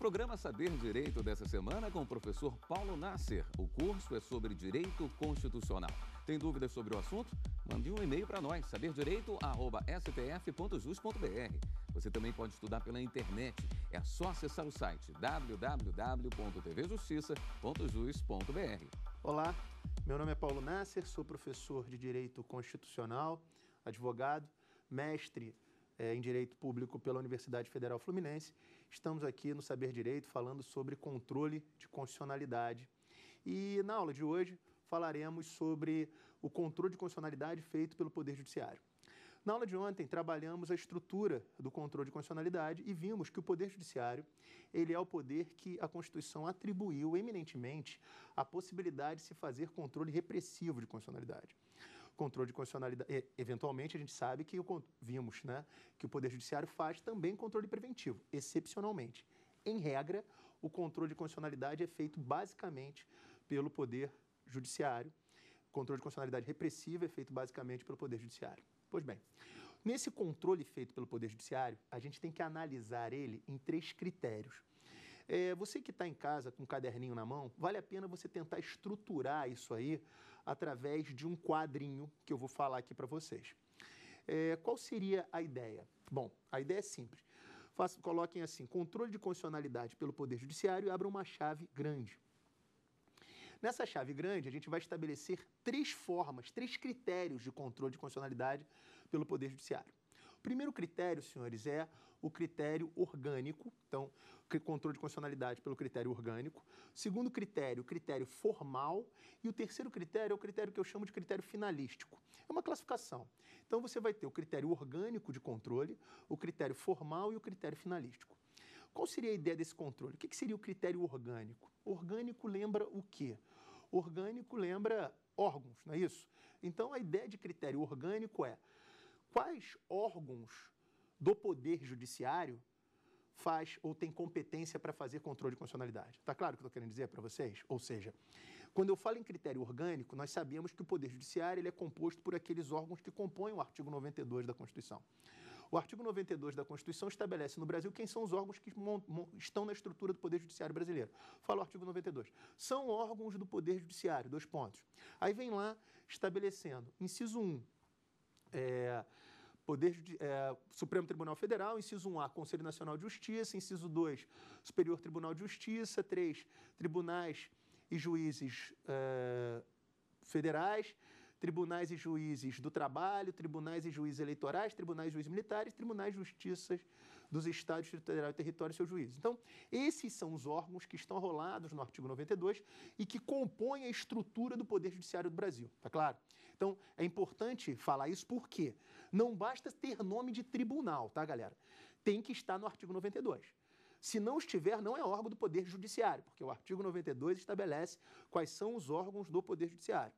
programa Saber Direito dessa semana com o professor Paulo Nasser. O curso é sobre direito constitucional. Tem dúvidas sobre o assunto? Mande um e-mail para nós, saberdireito.stf.jus.br. Você também pode estudar pela internet. É só acessar o site www.tvjustiça.jus.br. Olá, meu nome é Paulo Nasser, sou professor de Direito Constitucional, advogado, mestre é, em Direito Público pela Universidade Federal Fluminense. Estamos aqui no Saber Direito falando sobre controle de constitucionalidade. E na aula de hoje falaremos sobre o controle de constitucionalidade feito pelo Poder Judiciário. Na aula de ontem trabalhamos a estrutura do controle de constitucionalidade e vimos que o poder judiciário, ele é o poder que a Constituição atribuiu eminentemente a possibilidade de se fazer controle repressivo de constitucionalidade controle de constitucionalidade. E, eventualmente, a gente sabe que o, vimos né, que o Poder Judiciário faz também controle preventivo, excepcionalmente. Em regra, o controle de constitucionalidade é feito basicamente pelo Poder Judiciário. O controle de constitucionalidade repressiva é feito basicamente pelo Poder Judiciário. Pois bem, nesse controle feito pelo Poder Judiciário, a gente tem que analisar ele em três critérios. É, você que está em casa com um caderninho na mão, vale a pena você tentar estruturar isso aí através de um quadrinho que eu vou falar aqui para vocês. É, qual seria a ideia? Bom, a ideia é simples. coloquem assim: controle de constitucionalidade pelo Poder Judiciário e abram uma chave grande. Nessa chave grande, a gente vai estabelecer três formas, três critérios de controle de constitucionalidade pelo Poder Judiciário. Primeiro critério, senhores, é o critério orgânico, então, controle de constitucionalidade pelo critério orgânico. Segundo critério, critério formal. E o terceiro critério é o critério que eu chamo de critério finalístico. É uma classificação. Então, você vai ter o critério orgânico de controle, o critério formal e o critério finalístico. Qual seria a ideia desse controle? O que seria o critério orgânico? Orgânico lembra o quê? Orgânico lembra órgãos, não é isso? Então, a ideia de critério orgânico é quais órgãos do Poder Judiciário faz ou tem competência para fazer controle de constitucionalidade. Está claro o que eu estou querendo dizer para vocês? Ou seja, quando eu falo em critério orgânico, nós sabemos que o Poder Judiciário ele é composto por aqueles órgãos que compõem o artigo 92 da Constituição. O artigo 92 da Constituição estabelece no Brasil quem são os órgãos que estão na estrutura do Poder Judiciário brasileiro. Fala o artigo 92. São órgãos do Poder Judiciário, dois pontos. Aí vem lá estabelecendo, inciso 1, é, Poder, é, Supremo Tribunal Federal, inciso 1A, Conselho Nacional de Justiça, inciso 2, Superior Tribunal de Justiça, 3, tribunais e juízes é, federais, tribunais e juízes do trabalho, tribunais e juízes eleitorais, tribunais e juízes militares, tribunais e justiças dos Estados, Distrito Federal e Território e seus juízes. Então, esses são os órgãos que estão rolados no artigo 92 e que compõem a estrutura do Poder Judiciário do Brasil, tá claro? Então, é importante falar isso porque não basta ter nome de tribunal, tá, galera? Tem que estar no artigo 92. Se não estiver, não é órgão do Poder Judiciário, porque o artigo 92 estabelece quais são os órgãos do Poder Judiciário.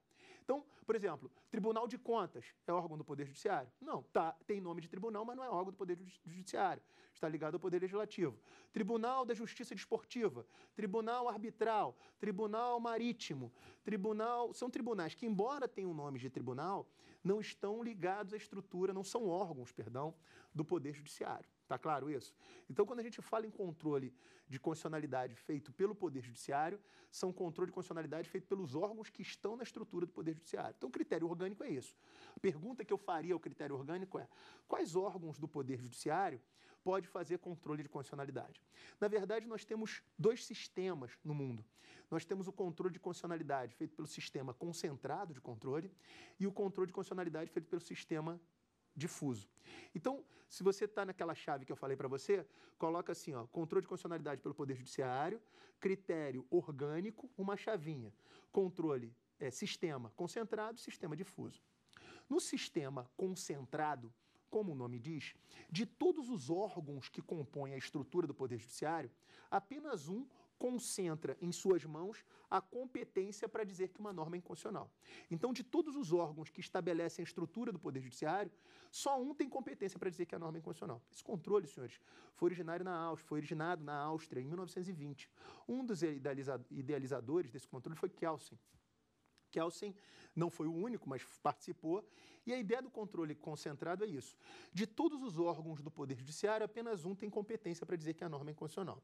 Então, por exemplo, Tribunal de Contas é órgão do Poder Judiciário? Não. Tá, tem nome de tribunal, mas não é órgão do Poder Judiciário. Está ligado ao Poder Legislativo. Tribunal da Justiça Desportiva, Tribunal Arbitral, Tribunal Marítimo, Tribunal. São tribunais que, embora tenham nome de tribunal, não estão ligados à estrutura, não são órgãos, perdão, do Poder Judiciário. Está claro isso? Então, quando a gente fala em controle de constitucionalidade feito pelo Poder Judiciário, são controle de constitucionalidade feito pelos órgãos que estão na estrutura do Poder Judiciário. Então, o critério orgânico é isso. A pergunta que eu faria ao critério orgânico é: quais órgãos do Poder Judiciário pode fazer controle de constitucionalidade? Na verdade, nós temos dois sistemas no mundo. Nós temos o controle de constitucionalidade feito pelo sistema concentrado de controle e o controle de constitucionalidade feito pelo sistema difuso. Então, se você está naquela chave que eu falei para você, coloca assim, ó, controle de constitucionalidade pelo Poder Judiciário, critério orgânico, uma chavinha, controle é, sistema concentrado, sistema difuso. No sistema concentrado, como o nome diz, de todos os órgãos que compõem a estrutura do Poder Judiciário, apenas um concentra em suas mãos a competência para dizer que uma norma é inconstitucional. Então, de todos os órgãos que estabelecem a estrutura do Poder Judiciário, só um tem competência para dizer que a norma é inconstitucional. Esse controle, senhores, foi originário na Áustria, foi originado na Áustria em 1920. Um dos idealizadores desse controle foi Kelsen. Kelsen não foi o único, mas participou. E a ideia do controle concentrado é isso. De todos os órgãos do Poder Judiciário, apenas um tem competência para dizer que a norma é inconstitucional.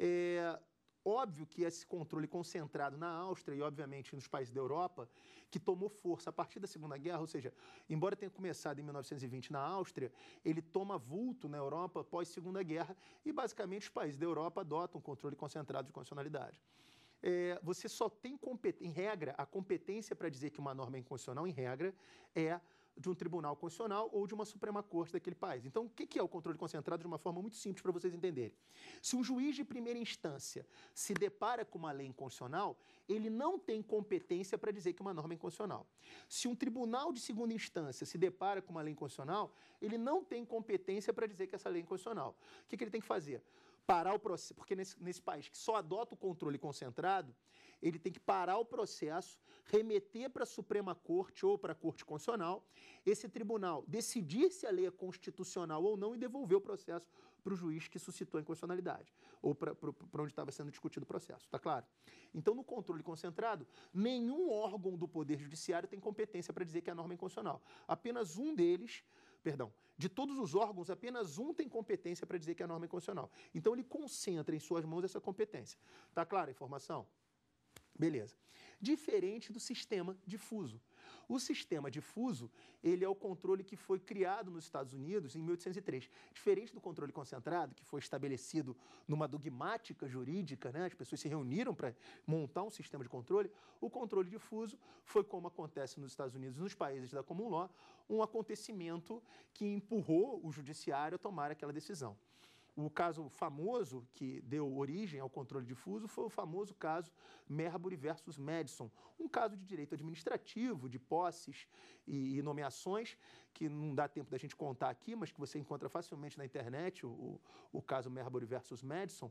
É, Óbvio que esse controle concentrado na Áustria e, obviamente, nos países da Europa, que tomou força a partir da Segunda Guerra, ou seja, embora tenha começado em 1920 na Áustria, ele toma vulto na Europa pós-Segunda Guerra e, basicamente, os países da Europa adotam um controle concentrado de constitucionalidade. É, você só tem, em regra, a competência para dizer que uma norma é inconstitucional, em regra, é de um tribunal constitucional ou de uma Suprema Corte daquele país. Então, o que é o controle concentrado de uma forma muito simples para vocês entenderem? Se um juiz de primeira instância se depara com uma lei inconstitucional, ele não tem competência para dizer que é uma norma é inconstitucional. Se um tribunal de segunda instância se depara com uma lei inconstitucional, ele não tem competência para dizer que essa lei é inconstitucional. O que, que ele tem que fazer? Parar o processo, porque nesse, nesse país que só adota o controle concentrado, ele tem que parar o processo, remeter para a Suprema Corte ou para a Corte Constitucional, esse tribunal decidir se a lei é constitucional ou não e devolver o processo para o juiz que suscitou a inconstitucionalidade, ou para onde estava sendo discutido o processo, está claro? Então, no controle concentrado, nenhum órgão do Poder Judiciário tem competência para dizer que é a norma é inconstitucional. Apenas um deles, perdão, de todos os órgãos, apenas um tem competência para dizer que é a norma é inconstitucional. Então, ele concentra em suas mãos essa competência. Está clara a informação? Beleza. Diferente do sistema difuso. O sistema difuso, ele é o controle que foi criado nos Estados Unidos em 1803. Diferente do controle concentrado, que foi estabelecido numa dogmática jurídica, né? as pessoas se reuniram para montar um sistema de controle, o controle difuso foi como acontece nos Estados Unidos e nos países da Common Law, um acontecimento que empurrou o judiciário a tomar aquela decisão. O caso famoso que deu origem ao controle difuso foi o famoso caso Merbury versus Madison, um caso de direito administrativo, de posses e nomeações, que não dá tempo da gente contar aqui, mas que você encontra facilmente na internet, o, o caso Merbury versus Madison.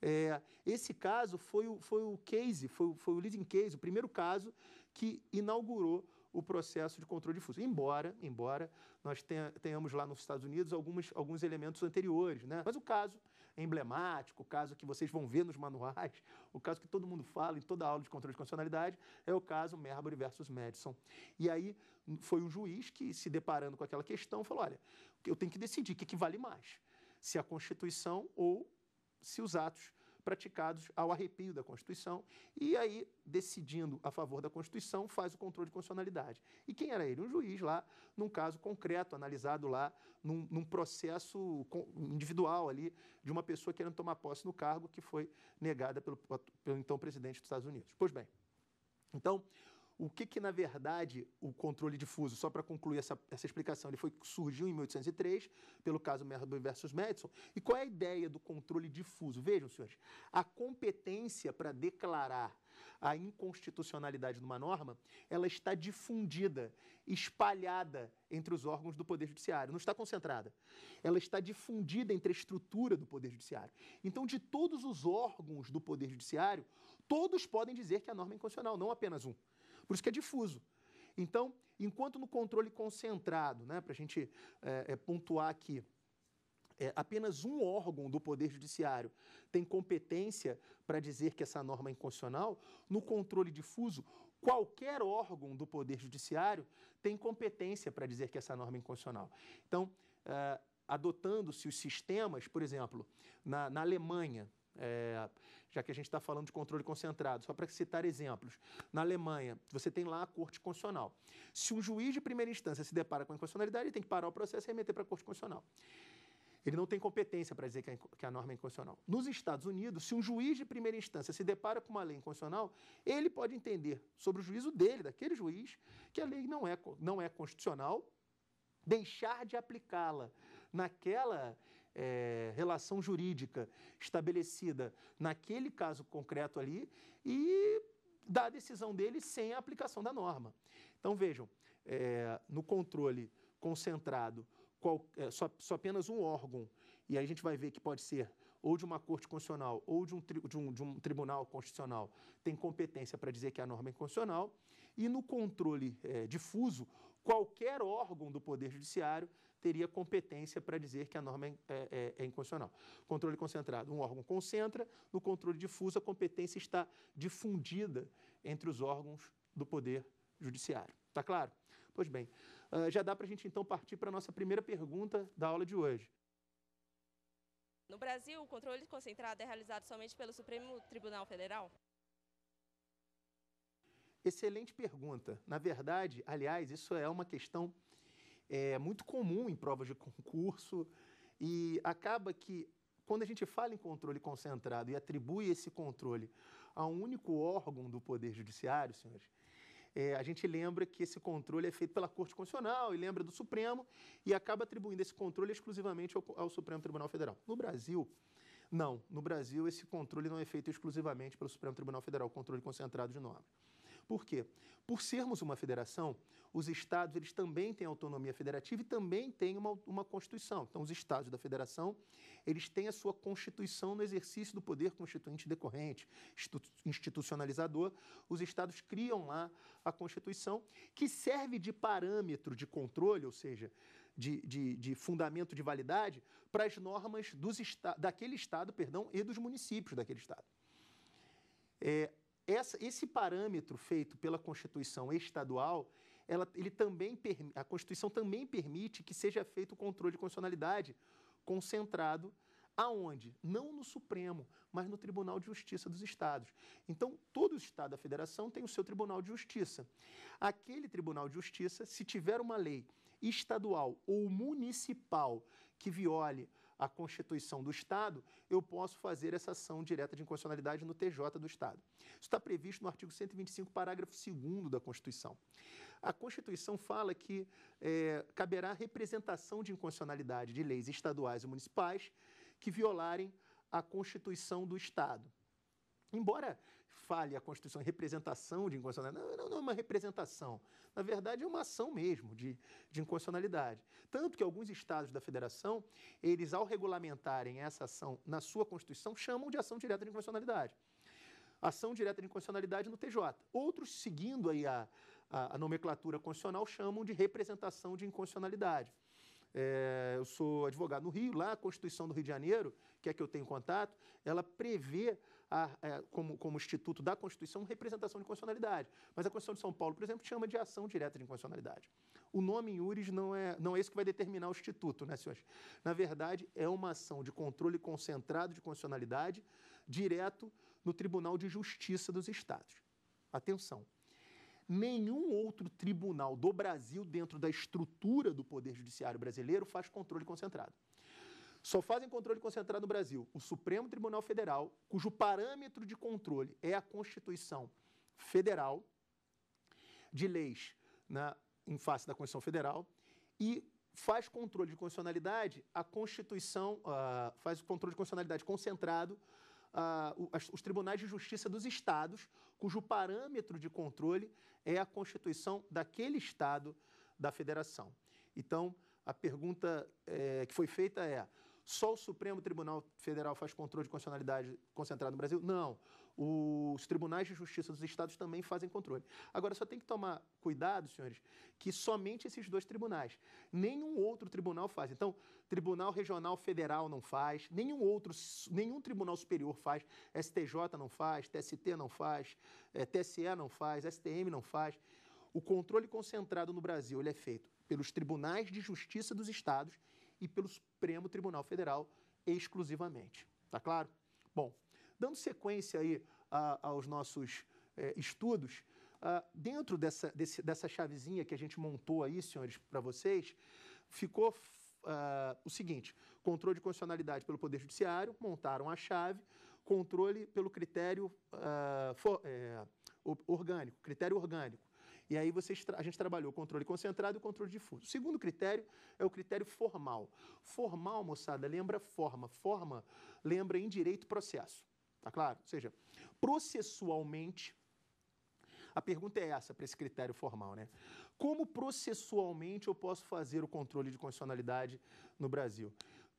É, esse caso foi o, foi o case, foi, foi o leading case, o primeiro caso que inaugurou o processo de controle difuso. Embora, embora nós tenhamos lá nos Estados Unidos alguns alguns elementos anteriores, né? Mas o caso é emblemático, o caso que vocês vão ver nos manuais, o caso que todo mundo fala em toda aula de controle de constitucionalidade, é o caso Merbury versus Madison. E aí foi o juiz que, se deparando com aquela questão, falou: olha, eu tenho que decidir o que, que vale mais, se a Constituição ou se os atos praticados ao arrepio da Constituição, e aí, decidindo a favor da Constituição, faz o controle de constitucionalidade. E quem era ele? Um juiz lá, num caso concreto, analisado lá, num, num processo individual ali, de uma pessoa querendo tomar posse no cargo que foi negada pelo, pelo então presidente dos Estados Unidos. Pois bem, então, o que, que na verdade, o controle difuso, só para concluir essa, essa explicação, ele foi, surgiu em 1803, pelo caso Merlin versus Madison. E qual é a ideia do controle difuso? Vejam, senhores, a competência para declarar a inconstitucionalidade de uma norma, ela está difundida, espalhada entre os órgãos do Poder Judiciário, não está concentrada. Ela está difundida entre a estrutura do Poder Judiciário. Então, de todos os órgãos do Poder Judiciário, todos podem dizer que a norma é inconstitucional, não apenas um. Por isso que é difuso. Então, enquanto no controle concentrado, né, para a gente é, é, pontuar aqui, é, apenas um órgão do Poder Judiciário tem competência para dizer que essa norma é inconstitucional, no controle difuso, qualquer órgão do Poder Judiciário tem competência para dizer que essa norma é inconstitucional. Então, é, adotando-se os sistemas, por exemplo, na, na Alemanha, é, já que a gente está falando de controle concentrado, só para citar exemplos. Na Alemanha, você tem lá a Corte Constitucional. Se um juiz de primeira instância se depara com a inconstitucionalidade, ele tem que parar o processo e remeter para a Corte Constitucional. Ele não tem competência para dizer que a, é que a, norma é inconstitucional. Nos Estados Unidos, se um juiz de primeira instância se depara com uma lei inconstitucional, ele pode entender, sobre o juízo dele, daquele juiz, que a lei não é, não é constitucional, deixar de aplicá-la naquela é, relação jurídica estabelecida naquele caso concreto ali e dá a decisão dele sem a aplicação da norma. Então vejam, é, no controle concentrado, qual, é, só, só apenas um órgão, e aí a gente vai ver que pode ser ou de uma corte constitucional ou de um, tri, de um, de um tribunal constitucional, tem competência para dizer que a norma é inconstitucional e no controle é, difuso, qualquer órgão do Poder Judiciário teria competência para dizer que a norma é, é, é, é, inconstitucional. Controle concentrado, um órgão concentra, no controle difuso, a competência está difundida entre os órgãos do Poder Judiciário. Tá claro? Pois bem, ah, já dá para a gente então partir para a nossa primeira pergunta da aula de hoje. No Brasil, o controle concentrado é realizado somente pelo Supremo Tribunal Federal? Excelente pergunta. Na verdade, aliás, isso é uma questão é muito comum em provas de concurso e acaba que quando a gente fala em controle concentrado e atribui esse controle a um único órgão do Poder Judiciário, senhores, é, a gente lembra que esse controle é feito pela Corte Constitucional e lembra do Supremo e acaba atribuindo esse controle exclusivamente ao, ao Supremo Tribunal Federal. No Brasil, não. No Brasil, esse controle não é feito exclusivamente pelo Supremo Tribunal Federal, controle concentrado de nome. Por quê? Por sermos uma federação, os estados eles também têm autonomia federativa e também têm uma, uma constituição. Então, os estados da federação eles têm a sua constituição no exercício do poder constituinte decorrente, institucionalizador. Os estados criam lá a constituição que serve de parâmetro de controle, ou seja, de, de, de, fundamento de validade para as normas dos esta daquele Estado perdão, e dos municípios daquele Estado. É, essa, esse parâmetro feito pela Constituição estadual, ela, ele também a Constituição também permite que seja feito o controle de constitucionalidade concentrado aonde? Não no Supremo, mas no Tribunal de Justiça dos Estados. Então, todo Estado da Federação tem o seu Tribunal de Justiça. Aquele Tribunal de Justiça, se tiver uma lei estadual ou municipal que viole a Constituição do Estado, eu posso fazer essa ação direta de inconstitucionalidade no TJ do Estado. Isso está previsto no artigo 125, parágrafo 2 da Constituição. A Constituição fala que é, caberá representação de inconstitucionalidade de leis estaduais e municipais que violarem a Constituição do Estado. Embora fale a Constituição em representação de inconstitucionalidade. Não, não, não é uma representação. Na verdade, é uma ação mesmo de, de inconstitucionalidade. Tanto que alguns estados da federação, eles, ao regulamentarem essa ação na sua Constituição, chamam de ação direta de inconstitucionalidade ação direta de inconstitucionalidade no TJ. Outros, seguindo aí a, a, a nomenclatura constitucional, chamam de representação de inconstitucionalidade. É, eu sou advogado no Rio, lá a Constituição do Rio de Janeiro, que é que eu tenho contato, ela prevê a, é, como, como instituto da Constituição, representação de constitucionalidade. Mas a Constituição de São Paulo, por exemplo, chama de ação direta de inconstitucionalidade. O nome em URIS não é, não é esse que vai determinar o instituto, né, senhores? Na verdade, é uma ação de controle concentrado de constitucionalidade direto no Tribunal de Justiça dos Estados. Atenção. Nenhum outro tribunal do Brasil, dentro da estrutura do Poder Judiciário brasileiro, faz controle concentrado. Só fazem controle concentrado no Brasil o Supremo Tribunal Federal, cujo parâmetro de controle é a Constituição Federal, de leis na, né, em face da Constituição Federal, e faz controle de constitucionalidade a Constituição, uh, faz o controle de constitucionalidade concentrado uh, os tribunais de justiça dos estados, cujo parâmetro de controle é a Constituição daquele estado da federação. Então, a pergunta é, que foi feita é: só o Supremo Tribunal Federal faz controle de constitucionalidade concentrado no Brasil? Não. Os tribunais de justiça dos estados também fazem controle. Agora, só tem que tomar cuidado, senhores, que somente esses dois tribunais, nenhum outro tribunal faz. Então, Tribunal Regional Federal não faz, nenhum outro, nenhum tribunal superior faz, STJ não faz, TST não faz, é, TSE não faz, STM não faz. O controle concentrado no Brasil ele é feito pelos tribunais de justiça dos estados e pelo Supremo Tribunal Federal exclusivamente. Tá claro? Bom, dando sequência aí a, aos nossos é, estudos, ah, dentro dessa, desse, dessa chavezinha que a gente montou aí, senhores, para vocês, ficou uh, o seguinte: controle de constitucionalidade pelo Poder Judiciário, montaram a chave, controle pelo critério uh, for, é, orgânico, critério orgânico. E aí você a gente trabalhou o controle concentrado e o controle difuso. O segundo critério é o critério formal. Formal, moçada, lembra forma. Forma lembra em direito processo. Tá claro? Ou seja, processualmente, a pergunta é essa para esse critério formal, né? Como processualmente eu posso fazer o controle de constitucionalidade no Brasil?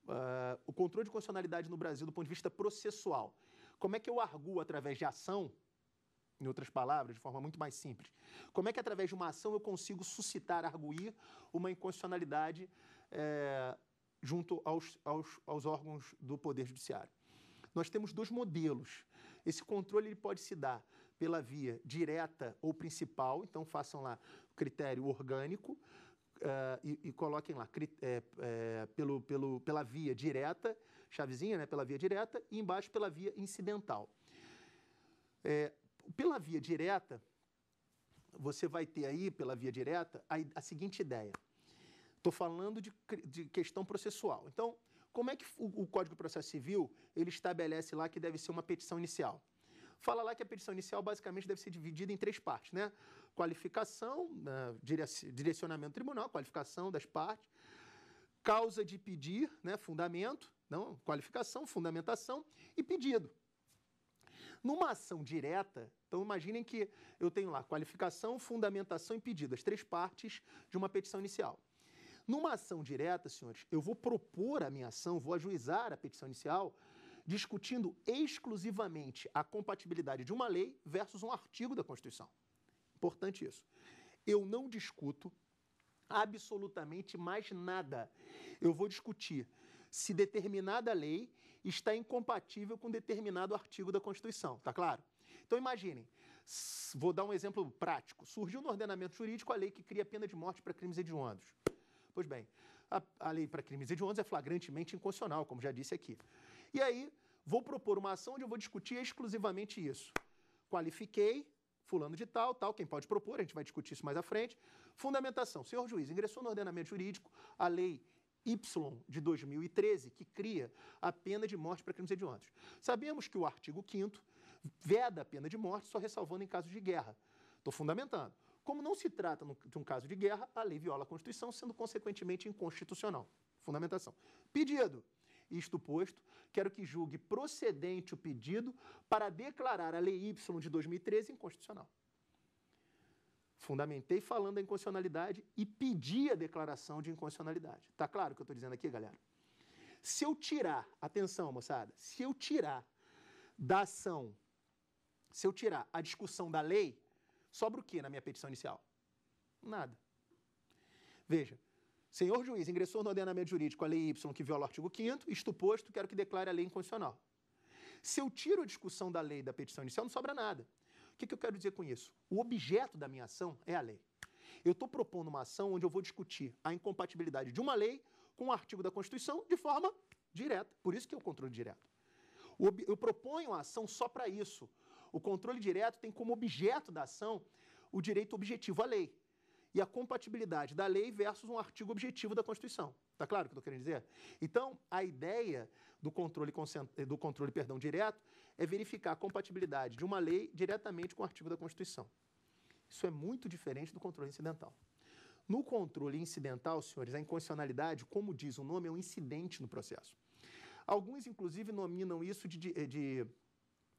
Uh, o controle de constitucionalidade no Brasil, do ponto de vista processual, como é que eu arguo através de ação em outras palavras, de forma muito mais simples, como é que através de uma ação eu consigo suscitar, arguir uma inconstitucionalidade é, junto aos, aos, aos órgãos do Poder Judiciário? Nós temos dois modelos. Esse controle ele pode se dar pela via direta ou principal, então façam lá o critério orgânico, Uh, e, e, coloquem lá é, é, pelo, pelo, pela via direta, chavezinha, né, pela via direta, e embaixo pela via incidental. É, pela via direta, você vai ter aí, pela via direta, a, a seguinte ideia. Estou falando de, de, questão processual. Então, como é que o, o Código de Processo Civil ele estabelece lá que deve ser uma petição inicial? Fala lá que a petição inicial basicamente deve ser dividida em três partes, né? Qualificação, né, direcionamento do tribunal, qualificação das partes, causa de pedir, né? Fundamento, não, qualificação, fundamentação e pedido. Numa ação direta, então imaginem que eu tenho lá qualificação, fundamentação e pedidas três partes de uma petição inicial. Numa ação direta, senhores, eu vou propor a minha ação, vou ajuizar a petição inicial, discutindo exclusivamente a compatibilidade de uma lei versus um artigo da Constituição. Importante isso. Eu não discuto absolutamente mais nada. Eu vou discutir se determinada lei está incompatível com determinado artigo da Constituição, tá claro? Então imaginem, vou dar um exemplo prático. Surgiu no ordenamento jurídico a lei que cria pena de morte para crimes hediondos. Pois bem, a, a lei para crimes hediondos é flagrantemente inconstitucional, como já disse aqui. E aí, vou propor uma ação onde eu vou discutir exclusivamente isso. Qualifiquei fulano de tal, tal, quem pode propor, a gente vai discutir isso mais à frente. Fundamentação. Senhor juiz, ingressou no ordenamento jurídico a lei Y de 2013, que cria a pena de morte para crimes hediondos. Sabemos que o artigo 5 veda a pena de morte, só ressalvando em casos de guerra. Estou fundamentando. Como não se trata de um caso de guerra, a lei viola a Constituição, sendo consequentemente inconstitucional. Fundamentação. Pedido. Isto posto, quero que julgue procedente o pedido para declarar a Lei Y de 2013 inconstitucional fundamentei falando da inconstitucionalidade e pedi a declaração de inconstitucionalidade. está claro o que eu estou dizendo aqui, galera? Se eu tirar, atenção, moçada, se eu tirar da ação, se eu tirar a discussão da lei, sobra o que na minha petição inicial? Nada. Veja, senhor juiz, ingressou no ordenamento jurídico a lei Y que viola o artigo 5 isto posto, quero que declare a lei inconstitucional. Se eu tiro a discussão da lei da petição inicial, não sobra nada. O que, que eu quero dizer com isso? O objeto da minha ação é a lei. Eu estou propondo uma ação onde eu vou discutir a incompatibilidade de uma lei com um artigo da Constituição de forma direta. Por isso que é o controle direto. Eu proponho a ação só para isso. O controle direto tem como objeto da ação o direito objetivo à lei e a compatibilidade da lei versus um artigo objetivo da Constituição. Está claro o que eu estou querendo dizer? Então, a ideia do controle, eh, do controle perdão, direto é verificar a compatibilidade de uma lei diretamente com o artigo da Constituição. Isso é muito diferente do controle incidental. No controle incidental, senhores, a inconstitucionalidade, como diz o nome, é um incidente no processo. Alguns, inclusive, nominam isso de, de, eh, de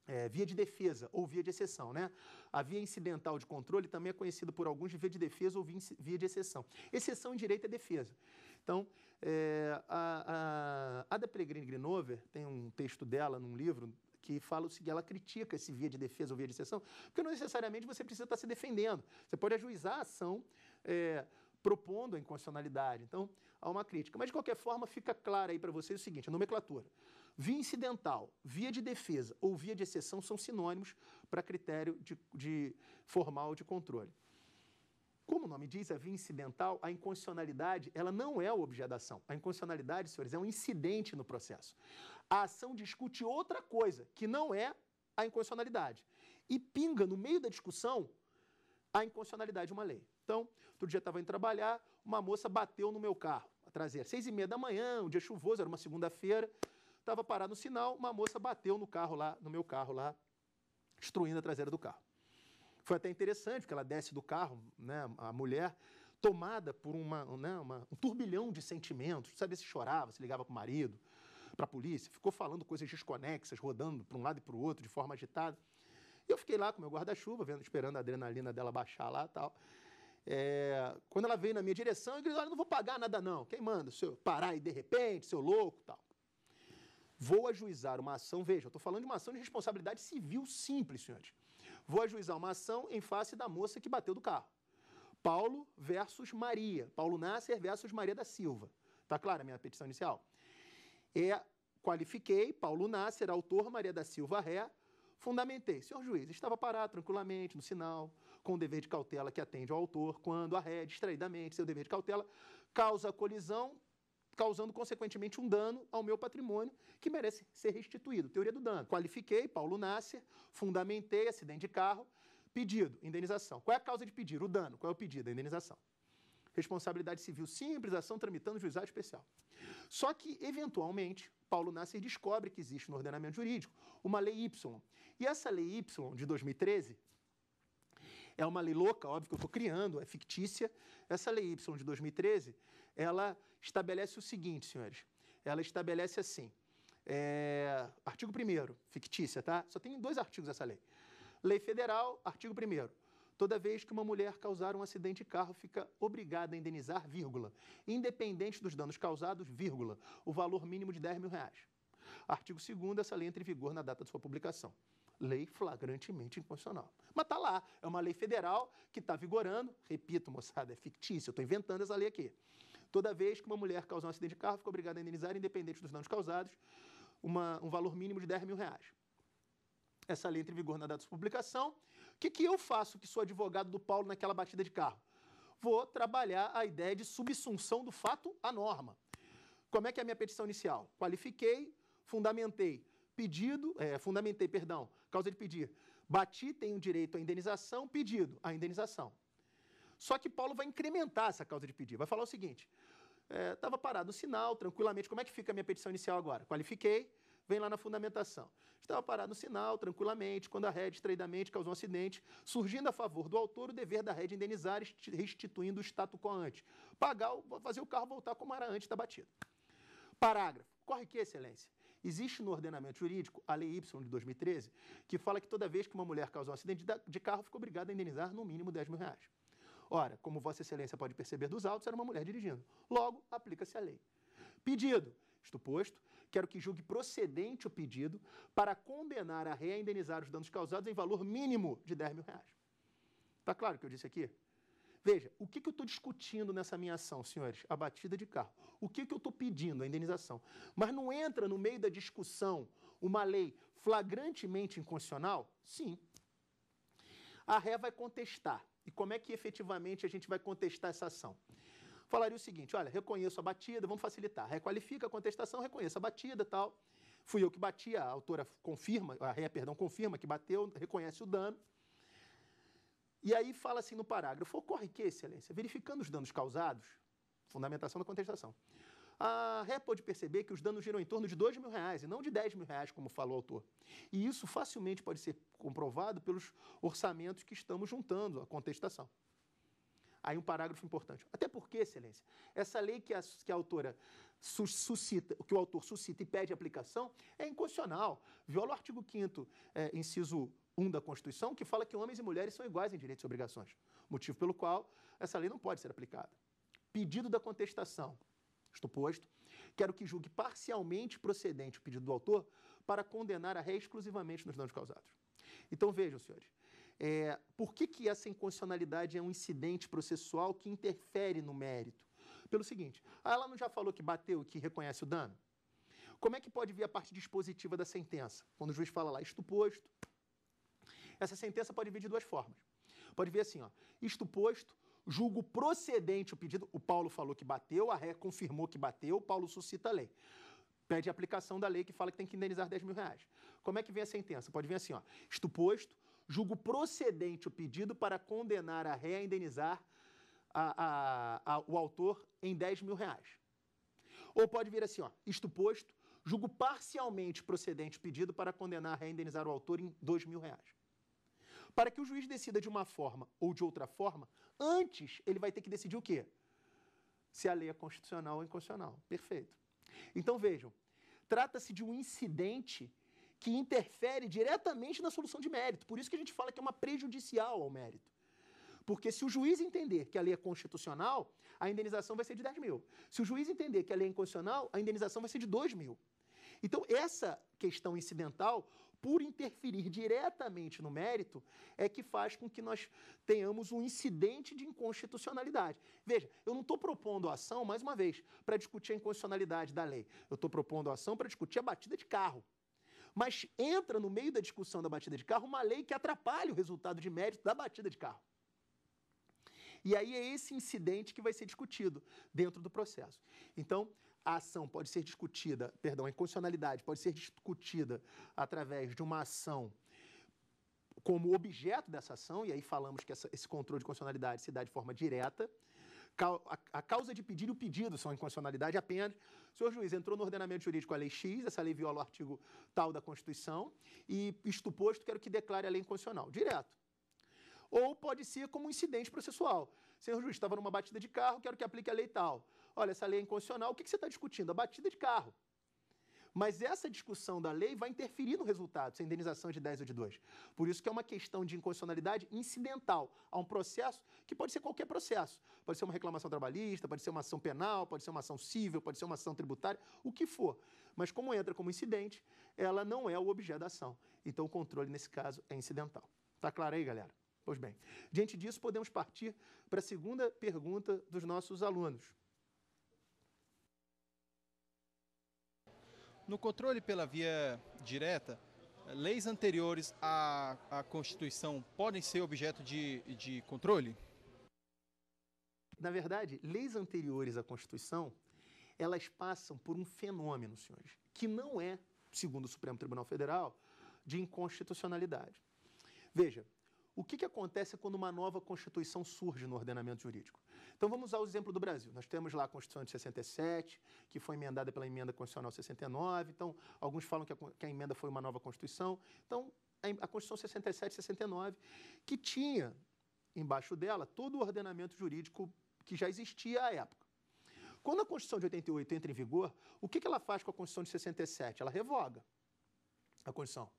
é, via de defesa ou via de exceção, né? A via incidental de controle também é conhecida por alguns de via de defesa ou via de exceção. Exceção em direito é defesa. Então, é, a, a Ada Peregrine Grinover tem um texto dela num livro que fala o seguinte, ela critica esse via de defesa ou via de exceção, porque não necessariamente você precisa estar se defendendo. Você pode ajuizar a ação é, propondo a inconstitucionalidade. Então, há uma crítica. Mas, de qualquer forma, fica claro aí para vocês o seguinte, a nomenclatura. Via incidental, via de defesa ou via de exceção são sinônimos para critério de, de formal de controle. Como o nome diz, a via incidental, a inconstitucionalidade, ela não é o objeto da ação. A inconstitucionalidade, senhores, é um incidente no processo. A ação discute outra coisa, que não é a inconstitucionalidade. E pinga no meio da discussão a inconstitucionalidade de uma lei. Então, outro dia estava indo trabalhar, uma moça bateu no meu carro, a traseira, seis e meia da manhã, um dia chuvoso, era uma segunda-feira, estava parado no sinal, uma moça bateu no carro lá, no meu carro lá, destruindo a traseira do carro. Foi até interessante, porque ela desce do carro, né, a mulher, tomada por uma, né, uma, um turbilhão de sentimentos, não sabia se chorava, se ligava para o marido, para a polícia, ficou falando coisas desconexas, rodando para um lado e para o outro, de forma agitada. E eu fiquei lá com meu guarda-chuva, esperando a adrenalina dela baixar lá e tal. É, quando ela veio na minha direção, eu disse, olha, não vou pagar nada não, quem manda? Seu parar aí de repente, seu louco tal. Vou ajuizar uma ação, veja, eu estou falando de uma ação de responsabilidade civil simples, senhores. Vou ajuizar uma ação em face da moça que bateu do carro. Paulo versus Maria. Paulo Nasser versus Maria da Silva. Tá clara a minha petição inicial? É, qualifiquei, Paulo Nasser, autor, Maria da Silva, ré, fundamentei. Senhor juiz, estava parado tranquilamente no sinal, com o dever de cautela que atende ao autor, quando a ré, distraidamente, seu dever de cautela, causa colisão, causando consequentemente um dano ao meu patrimônio que merece ser restituído. Teoria do dano. Qualifiquei, Paulo Nasser, fundamentei acidente de carro, pedido, indenização. Qual é a causa de pedir? O dano. Qual é o pedido? A indenização. Responsabilidade civil simples, ação tramitando juizado especial. Só que, eventualmente, Paulo Nasser descobre que existe no ordenamento jurídico uma lei Y. E essa lei Y de 2013 é uma lei louca, óbvio que eu estou criando, é fictícia. Essa lei Y de 2013, ela estabelece o seguinte, senhores. Ela estabelece assim. É, artigo 1 fictícia, tá? Só tem dois artigos essa lei. Lei Federal, artigo 1 Toda vez que uma mulher causar um acidente de carro, fica obrigada a indenizar, vírgula, independente dos danos causados, vírgula, o valor mínimo de 10 mil reais. Artigo 2 essa lei entra em vigor na data de sua publicação. Lei flagrantemente inconstitucional. Mas está lá, é uma lei federal que está vigorando, repito, moçada, é fictícia, eu estou inventando essa lei aqui. Toda vez que uma mulher causar um acidente de carro, fica obrigada a indenizar, independente dos danos causados, uma, um valor mínimo de 10 mil reais. Essa lei entra em vigor na data de publicação. O que, que eu faço que sou advogado do Paulo naquela batida de carro? Vou trabalhar a ideia de subsunção do fato à norma. Como é que é a minha petição inicial? Qualifiquei, fundamentei pedido, é, fundamentei, perdão, causa de pedir. Bati, tenho direito à indenização, pedido, à indenização. Só que Paulo vai incrementar essa causa de pedir. Vai falar o seguinte: estava é, parado no sinal, tranquilamente. Como é que fica a minha petição inicial agora? Qualifiquei, vem lá na fundamentação. Estava parado no sinal, tranquilamente, quando a rede traidamente causou um acidente, surgindo a favor do autor o dever da rede é indenizar, restituindo o status quo antes. Pagar, fazer o carro voltar como era antes da tá batida. Parágrafo. Corre que, excelência? Existe no ordenamento jurídico a Lei Y de 2013, que fala que toda vez que uma mulher causou um acidente de carro, fica obrigada a indenizar no mínimo 10 mil reais. Ora, como Vossa Excelência pode perceber dos autos, era uma mulher dirigindo. Logo, aplica-se a lei. Pedido. Isto posto, quero que julgue procedente o pedido para condenar a ré a indenizar os danos causados em valor mínimo de 10 mil reais. Está claro o que eu disse aqui? Veja, o que, que eu estou discutindo nessa minha ação, senhores? A batida de carro. O que, que eu estou pedindo? A indenização. Mas não entra no meio da discussão uma lei flagrantemente inconstitucional? Sim. A ré vai contestar e como é que efetivamente a gente vai contestar essa ação. Falaria o seguinte: olha, reconheço a batida, vamos facilitar. Requalifica a contestação, reconheça a batida tal. Fui eu que bati, a autora confirma, a ré, perdão, confirma que bateu, reconhece o dano. E aí fala assim no parágrafo: ocorre que, Excelência, verificando os danos causados, fundamentação da contestação a Ré pode perceber que os danos giram em torno de 2 mil reais e não de 10 mil reais, como falou o autor. E isso facilmente pode ser comprovado pelos orçamentos que estamos juntando à contestação. Aí um parágrafo importante. Até porque, Excelência, essa lei que a, que a autora sus, suscita, que o autor suscita e pede aplicação é inconstitucional. Viola o artigo 5 é, inciso 1 da Constituição, que fala que homens e mulheres são iguais em direitos e obrigações, motivo pelo qual essa lei não pode ser aplicada. Pedido da contestação isto posto, quero que julgue parcialmente procedente o pedido do autor para condenar a ré exclusivamente nos danos causados. Então vejam, senhores, é, por que, que essa inconstitucionalidade é um incidente processual que interfere no mérito? Pelo seguinte, ela não já falou que bateu e que reconhece o dano? Como é que pode vir a parte dispositiva da sentença? Quando o juiz fala lá, isto posto, essa sentença pode vir de duas formas. Pode vir assim, ó, isto posto, julgo procedente o pedido. O Paulo falou que bateu, a ré confirmou que bateu, o Paulo suscita a lei. Pede a aplicação da lei que fala que tem que indenizar 10 mil reais. Como é que vem a sentença? Pode vir assim, ó. Estuposto, julgo procedente o pedido para condenar a ré a indenizar a, a, a, o autor em 10 mil reais. Ou pode vir assim, ó. Estuposto, julgo parcialmente procedente o pedido para condenar a ré a indenizar o autor em 2 mil reais. Para que o juiz decida de uma forma ou de outra forma, antes ele vai ter que decidir o quê? Se a lei é constitucional ou inconstitucional. Perfeito. Então vejam, trata-se de um incidente que interfere diretamente na solução de mérito. Por isso que a gente fala que é uma prejudicial ao mérito. Porque se o juiz entender que a lei é constitucional, a indenização vai ser de 10 mil. Se o juiz entender que a lei é inconstitucional, a indenização vai ser de 2 mil. Então, essa questão incidental por interferir diretamente no mérito, é que faz com que nós tenhamos um incidente de inconstitucionalidade. Veja, eu não estou propondo ação, mais uma vez, para discutir a inconstitucionalidade da lei. Eu estou propondo ação para discutir a batida de carro. Mas entra no meio da discussão da batida de carro uma lei que atrapalha o resultado de mérito da batida de carro. E aí é esse incidente que vai ser discutido dentro do processo. Então, a ação pode ser discutida, perdão, a incondicionalidade pode ser discutida através de uma ação como objeto dessa ação, e aí falamos que essa, esse controle de constitucionalidade se dá de forma direta. A, a causa de pedir e o pedido são incondicionalidade apenas. senhor juiz entrou no ordenamento jurídico a lei X, essa lei viola o artigo tal da Constituição, e, isto posto, quero que declare a lei inconstitucional. Direto ou pode ser como um incidente processual. Senhor juiz, estava numa batida de carro, quero que aplique a lei tal olha, essa lei é inconstitucional, o que, que você está discutindo? A batida de carro. Mas essa discussão da lei vai interferir no resultado, se a indenização é de 10 ou de 2. Por isso que é uma questão de inconstitucionalidade incidental a um processo que pode ser qualquer processo. Pode ser uma reclamação trabalhista, pode ser uma ação penal, pode ser uma ação civil, pode ser uma ação tributária, o que for. Mas como entra como incidente, ela não é o objeto da ação. Então o controle, nesse caso, é incidental. Tá claro aí, galera? Pois bem, diante disso, podemos partir para a segunda pergunta dos nossos alunos. No controle pela via direta, leis anteriores à, à Constituição podem ser objeto de, de controle? Na verdade, leis anteriores à Constituição, elas passam por um fenômeno, senhores, que não é, segundo o Supremo Tribunal Federal, de inconstitucionalidade. Veja, o que, que acontece quando uma nova Constituição surge no ordenamento jurídico? Então vamos usar o exemplo do Brasil. Nós temos lá a Constituição de 67, que foi emendada pela emenda constitucional 69. Então, alguns falam que a, que a emenda foi uma nova Constituição. Então, a Constituição 67 e 69, que tinha embaixo dela todo o ordenamento jurídico que já existia à época. Quando a Constituição de 88 entra em vigor, o que, que ela faz com a Constituição de 67? Ela revoga a Constituição.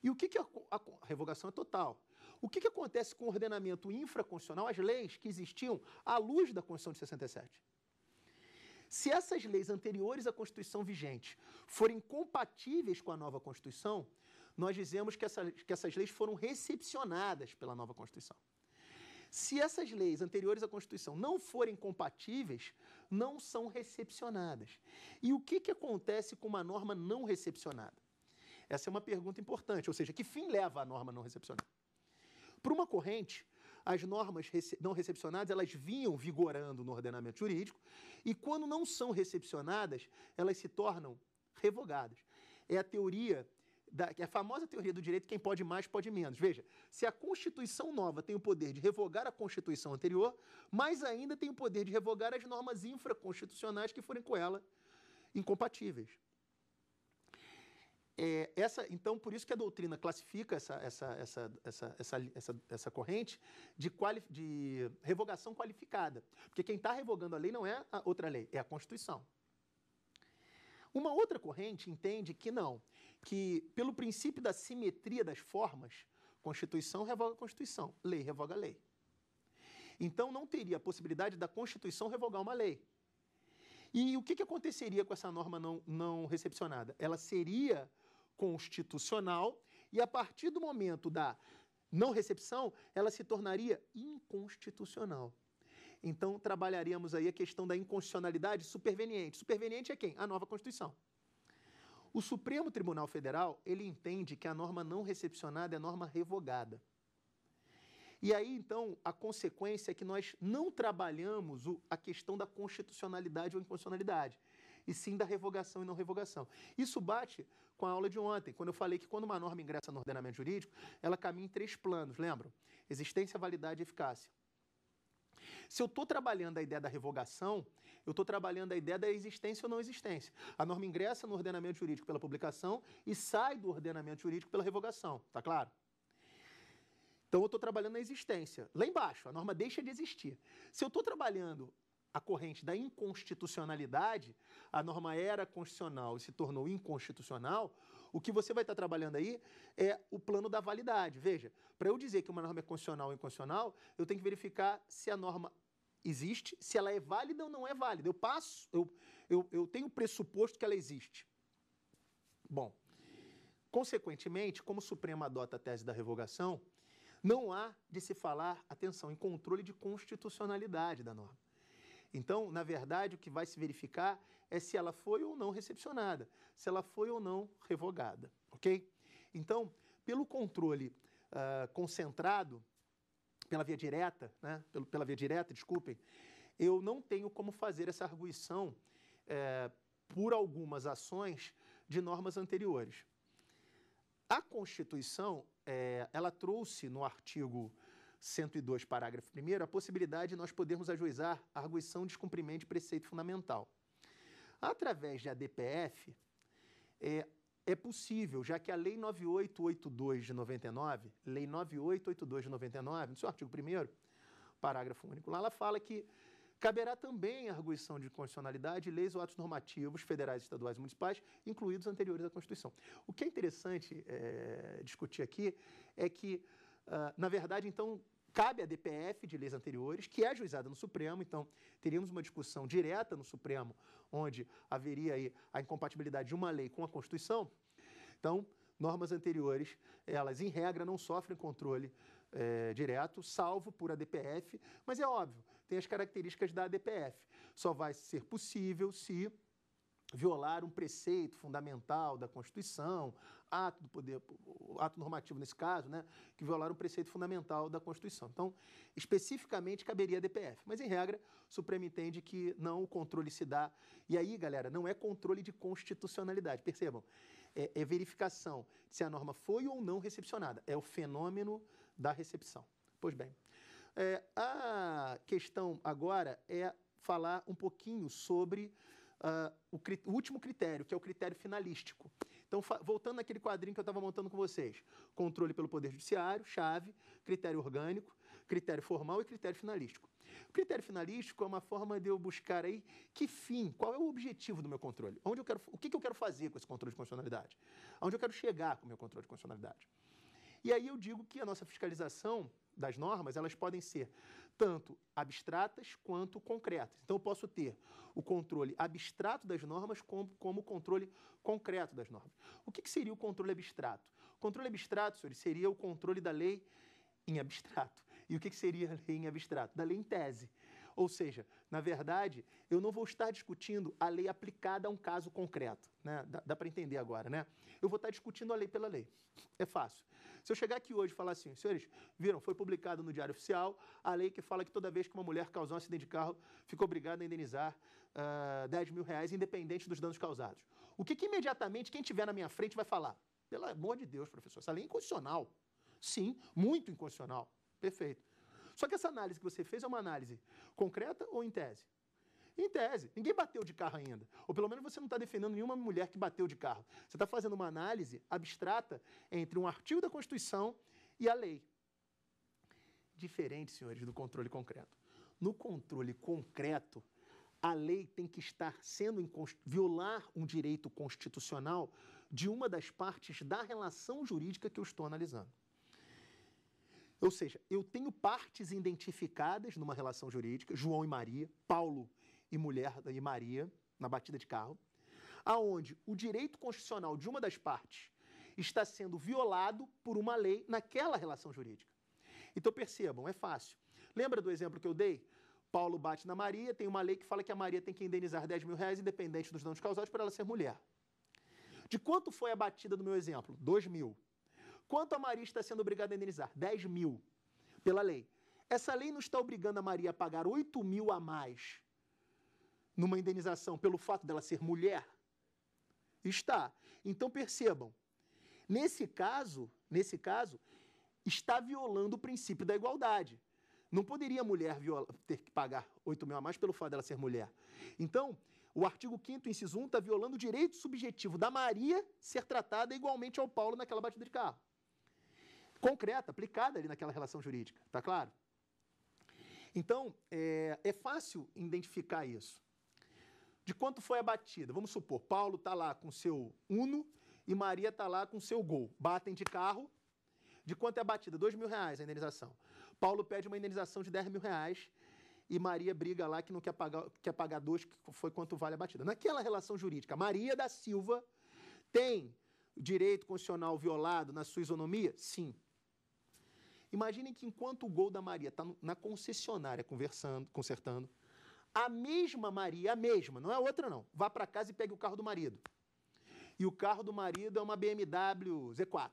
E o que, que a, a, a revogação é total? O que, que acontece com o ordenamento infraconstitucional, as leis que existiam à luz da Constituição de 67? Se essas leis anteriores à Constituição vigente forem compatíveis com a nova Constituição, nós dizemos que, essa, que essas leis foram recepcionadas pela nova Constituição. Se essas leis anteriores à Constituição não forem compatíveis, não são recepcionadas. E o que, que acontece com uma norma não recepcionada? Essa é uma pergunta importante, ou seja, que fim leva a norma não recepcionada? Para uma corrente, as normas não recepcionadas elas vinham vigorando no ordenamento jurídico e quando não são recepcionadas elas se tornam revogadas. É a teoria da, é a famosa teoria do direito quem pode mais pode menos. Veja, se a Constituição nova tem o poder de revogar a Constituição anterior, mais ainda tem o poder de revogar as normas infraconstitucionais que forem com ela incompatíveis. É, essa, então, por isso que a doutrina classifica essa, essa, essa, essa, essa, essa, essa corrente de, quali, de revogação qualificada. Porque quem está revogando a lei não é a outra lei, é a Constituição. Uma outra corrente entende que não, que pelo princípio da simetria das formas, Constituição revoga Constituição, lei revoga lei. Então não teria a possibilidade da Constituição revogar uma lei. E o que, que aconteceria com essa norma não, não recepcionada? Ela seria constitucional e, a partir do momento da não recepção, ela se tornaria inconstitucional. Então, trabalharíamos aí a questão da inconstitucionalidade superveniente. Superveniente é quem? A nova Constituição. O Supremo Tribunal Federal, ele entende que a norma não recepcionada é norma revogada. E aí, então, a consequência é que nós não trabalhamos o, a questão da constitucionalidade ou inconstitucionalidade, e sim da revogação e não revogação. Isso bate com a aula de ontem, quando eu falei que quando uma norma ingressa no ordenamento jurídico, ela caminha em três planos, lembram? Existência, validade e eficácia. Se eu estou trabalhando a ideia da revogação, eu estou trabalhando a ideia da existência ou não existência. A norma ingressa no ordenamento jurídico pela publicação e sai do ordenamento jurídico pela revogação, tá claro? Então eu estou trabalhando a existência. Lá embaixo, a norma deixa de existir. Se eu estou trabalhando a corrente da inconstitucionalidade, a norma era constitucional e se tornou inconstitucional, o que você vai estar trabalhando aí é o plano da validade. Veja, para eu dizer que uma norma é constitucional ou inconstitucional, eu tenho que verificar se a norma existe, se ela é válida ou não é válida. Eu passo, eu, eu, eu tenho o pressuposto que ela existe. Bom, consequentemente, como o Supremo adota a tese da revogação, não há de se falar, atenção, em controle de constitucionalidade da norma. Então, na verdade, o que vai se verificar é se ela foi ou não recepcionada, se ela foi ou não revogada, ok? Então, pelo controle uh, concentrado, pela via direta, né, pelo, pela via direta, desculpem, eu não tenho como fazer essa arguição é, por algumas ações de normas anteriores. A Constituição, é, ela trouxe no artigo 102, parágrafo 1, a possibilidade de nós podermos ajuizar arguição, de descumprimento de preceito fundamental. Através de ADPF, é, é possível, já que a Lei 9882 de 99, Lei 9882 de 99, no seu artigo 1, parágrafo único, lá ela fala que caberá também a arguição de constitucionalidade leis ou atos normativos federais, estaduais e municipais, incluídos anteriores à Constituição. O que é interessante é, discutir aqui é que ah, na verdade, então, cabe a DPF de leis anteriores, que é ajuizada no Supremo, então teríamos uma discussão direta no Supremo, onde haveria aí a incompatibilidade de uma lei com a Constituição. Então, normas anteriores, elas, em regra, não sofrem controle é, direto, salvo por ADPF, mas é óbvio, tem as características da ADPF. Só vai ser possível se violar um preceito fundamental da Constituição, ato do poder, ato normativo nesse caso, né, que violar um preceito fundamental da Constituição. Então, especificamente caberia a DPF, mas em regra, o Supremo entende que não o controle se dá. E aí, galera, não é controle de constitucionalidade, percebam. É, é verificação se a norma foi ou não recepcionada. É o fenômeno da recepção. Pois bem, é, a questão agora é falar um pouquinho sobre uh, o, o, último critério, que é o critério finalístico. Então, voltando àquele quadrinho que eu estava montando com vocês: controle pelo Poder Judiciário, chave, critério orgânico, critério formal e critério finalístico. O critério finalístico é uma forma de eu buscar aí que fim, qual é o objetivo do meu controle, onde eu quero, o que, que eu quero fazer com esse controle de constitucionalidade, onde eu quero chegar com o meu controle de constitucionalidade. E aí eu digo que a nossa fiscalização das normas, elas podem ser tanto abstratas quanto concretas. Então, eu posso ter o controle abstrato das normas como, como o controle concreto das normas. O que, que seria o controle abstrato? O controle abstrato, senhores, seria o controle da lei em abstrato. E o que, que seria a lei em abstrato? Da lei em tese. Ou seja, na verdade, eu não vou estar discutindo a lei aplicada a um caso concreto. Né? Dá, dá para entender agora, né? Eu vou estar discutindo a lei pela lei. É fácil. Se eu chegar aqui hoje e falar assim, senhores, viram, foi publicado no Diário Oficial a lei que fala que toda vez que uma mulher causou um acidente de carro, fica obrigada a indenizar uh, ah, 10 mil reais, independente dos danos causados. O que, que imediatamente quem tiver na minha frente vai falar? Pelo amor de Deus, professor, essa lei é inconstitucional. Sim, muito inconstitucional. Perfeito. Só que essa análise que você fez é uma análise concreta ou em tese? Em tese, ninguém bateu de carro ainda. Ou pelo menos você não está defendendo nenhuma mulher que bateu de carro. Você está fazendo uma análise abstrata entre um artigo da Constituição e a lei. Diferente, senhores, do controle concreto. No controle concreto, a lei tem que estar sendo violar um direito constitucional de uma das partes da relação jurídica que eu estou analisando. Ou seja, eu tenho partes identificadas numa relação jurídica, João e Maria, Paulo e mulher e Maria, na batida de carro, aonde o direito constitucional de uma das partes está sendo violado por uma lei naquela relação jurídica. Então percebam, é fácil. Lembra do exemplo que eu dei? Paulo bate na Maria, tem uma lei que fala que a Maria tem que indenizar 10 mil reais, independente dos danos causados, por ela ser mulher. De quanto foi a batida do meu exemplo? 2 mil. Quanto a Maria está sendo obrigada a indenizar? 10 mil, pela lei. Essa lei não está obrigando a Maria a pagar 8 mil a mais numa indenização pelo fato dela ser mulher? Está. Então percebam, nesse caso, nesse caso, está violando o princípio da igualdade. Não poderia a mulher viola, ter que pagar 8 mil a mais pelo fato dela ser mulher. Então, o artigo 5 inciso 1, está violando o direito subjetivo da Maria ser tratada igualmente ao Paulo naquela batida de carro concreta, aplicada ali naquela relação jurídica, tá claro? Então, é, é fácil identificar isso. De quanto foi a batida? Vamos supor, Paulo está lá com seu Uno e Maria está lá com seu Gol. Batem de carro. De quanto é a batida? Dois mil reais a indenização. Paulo pede uma indenização de 10 mil reais e Maria briga lá que não quer pagar, quer pagar dois, que foi quanto vale a batida. Naquela relação jurídica, Maria da Silva tem direito constitucional violado na sua isonomia? Sim. Imaginem que enquanto o gol da Maria está na concessionária conversando, consertando, a mesma Maria, a mesma, não é outra não, vá para casa e pegue o carro do marido. E o carro do marido é uma BMW Z4.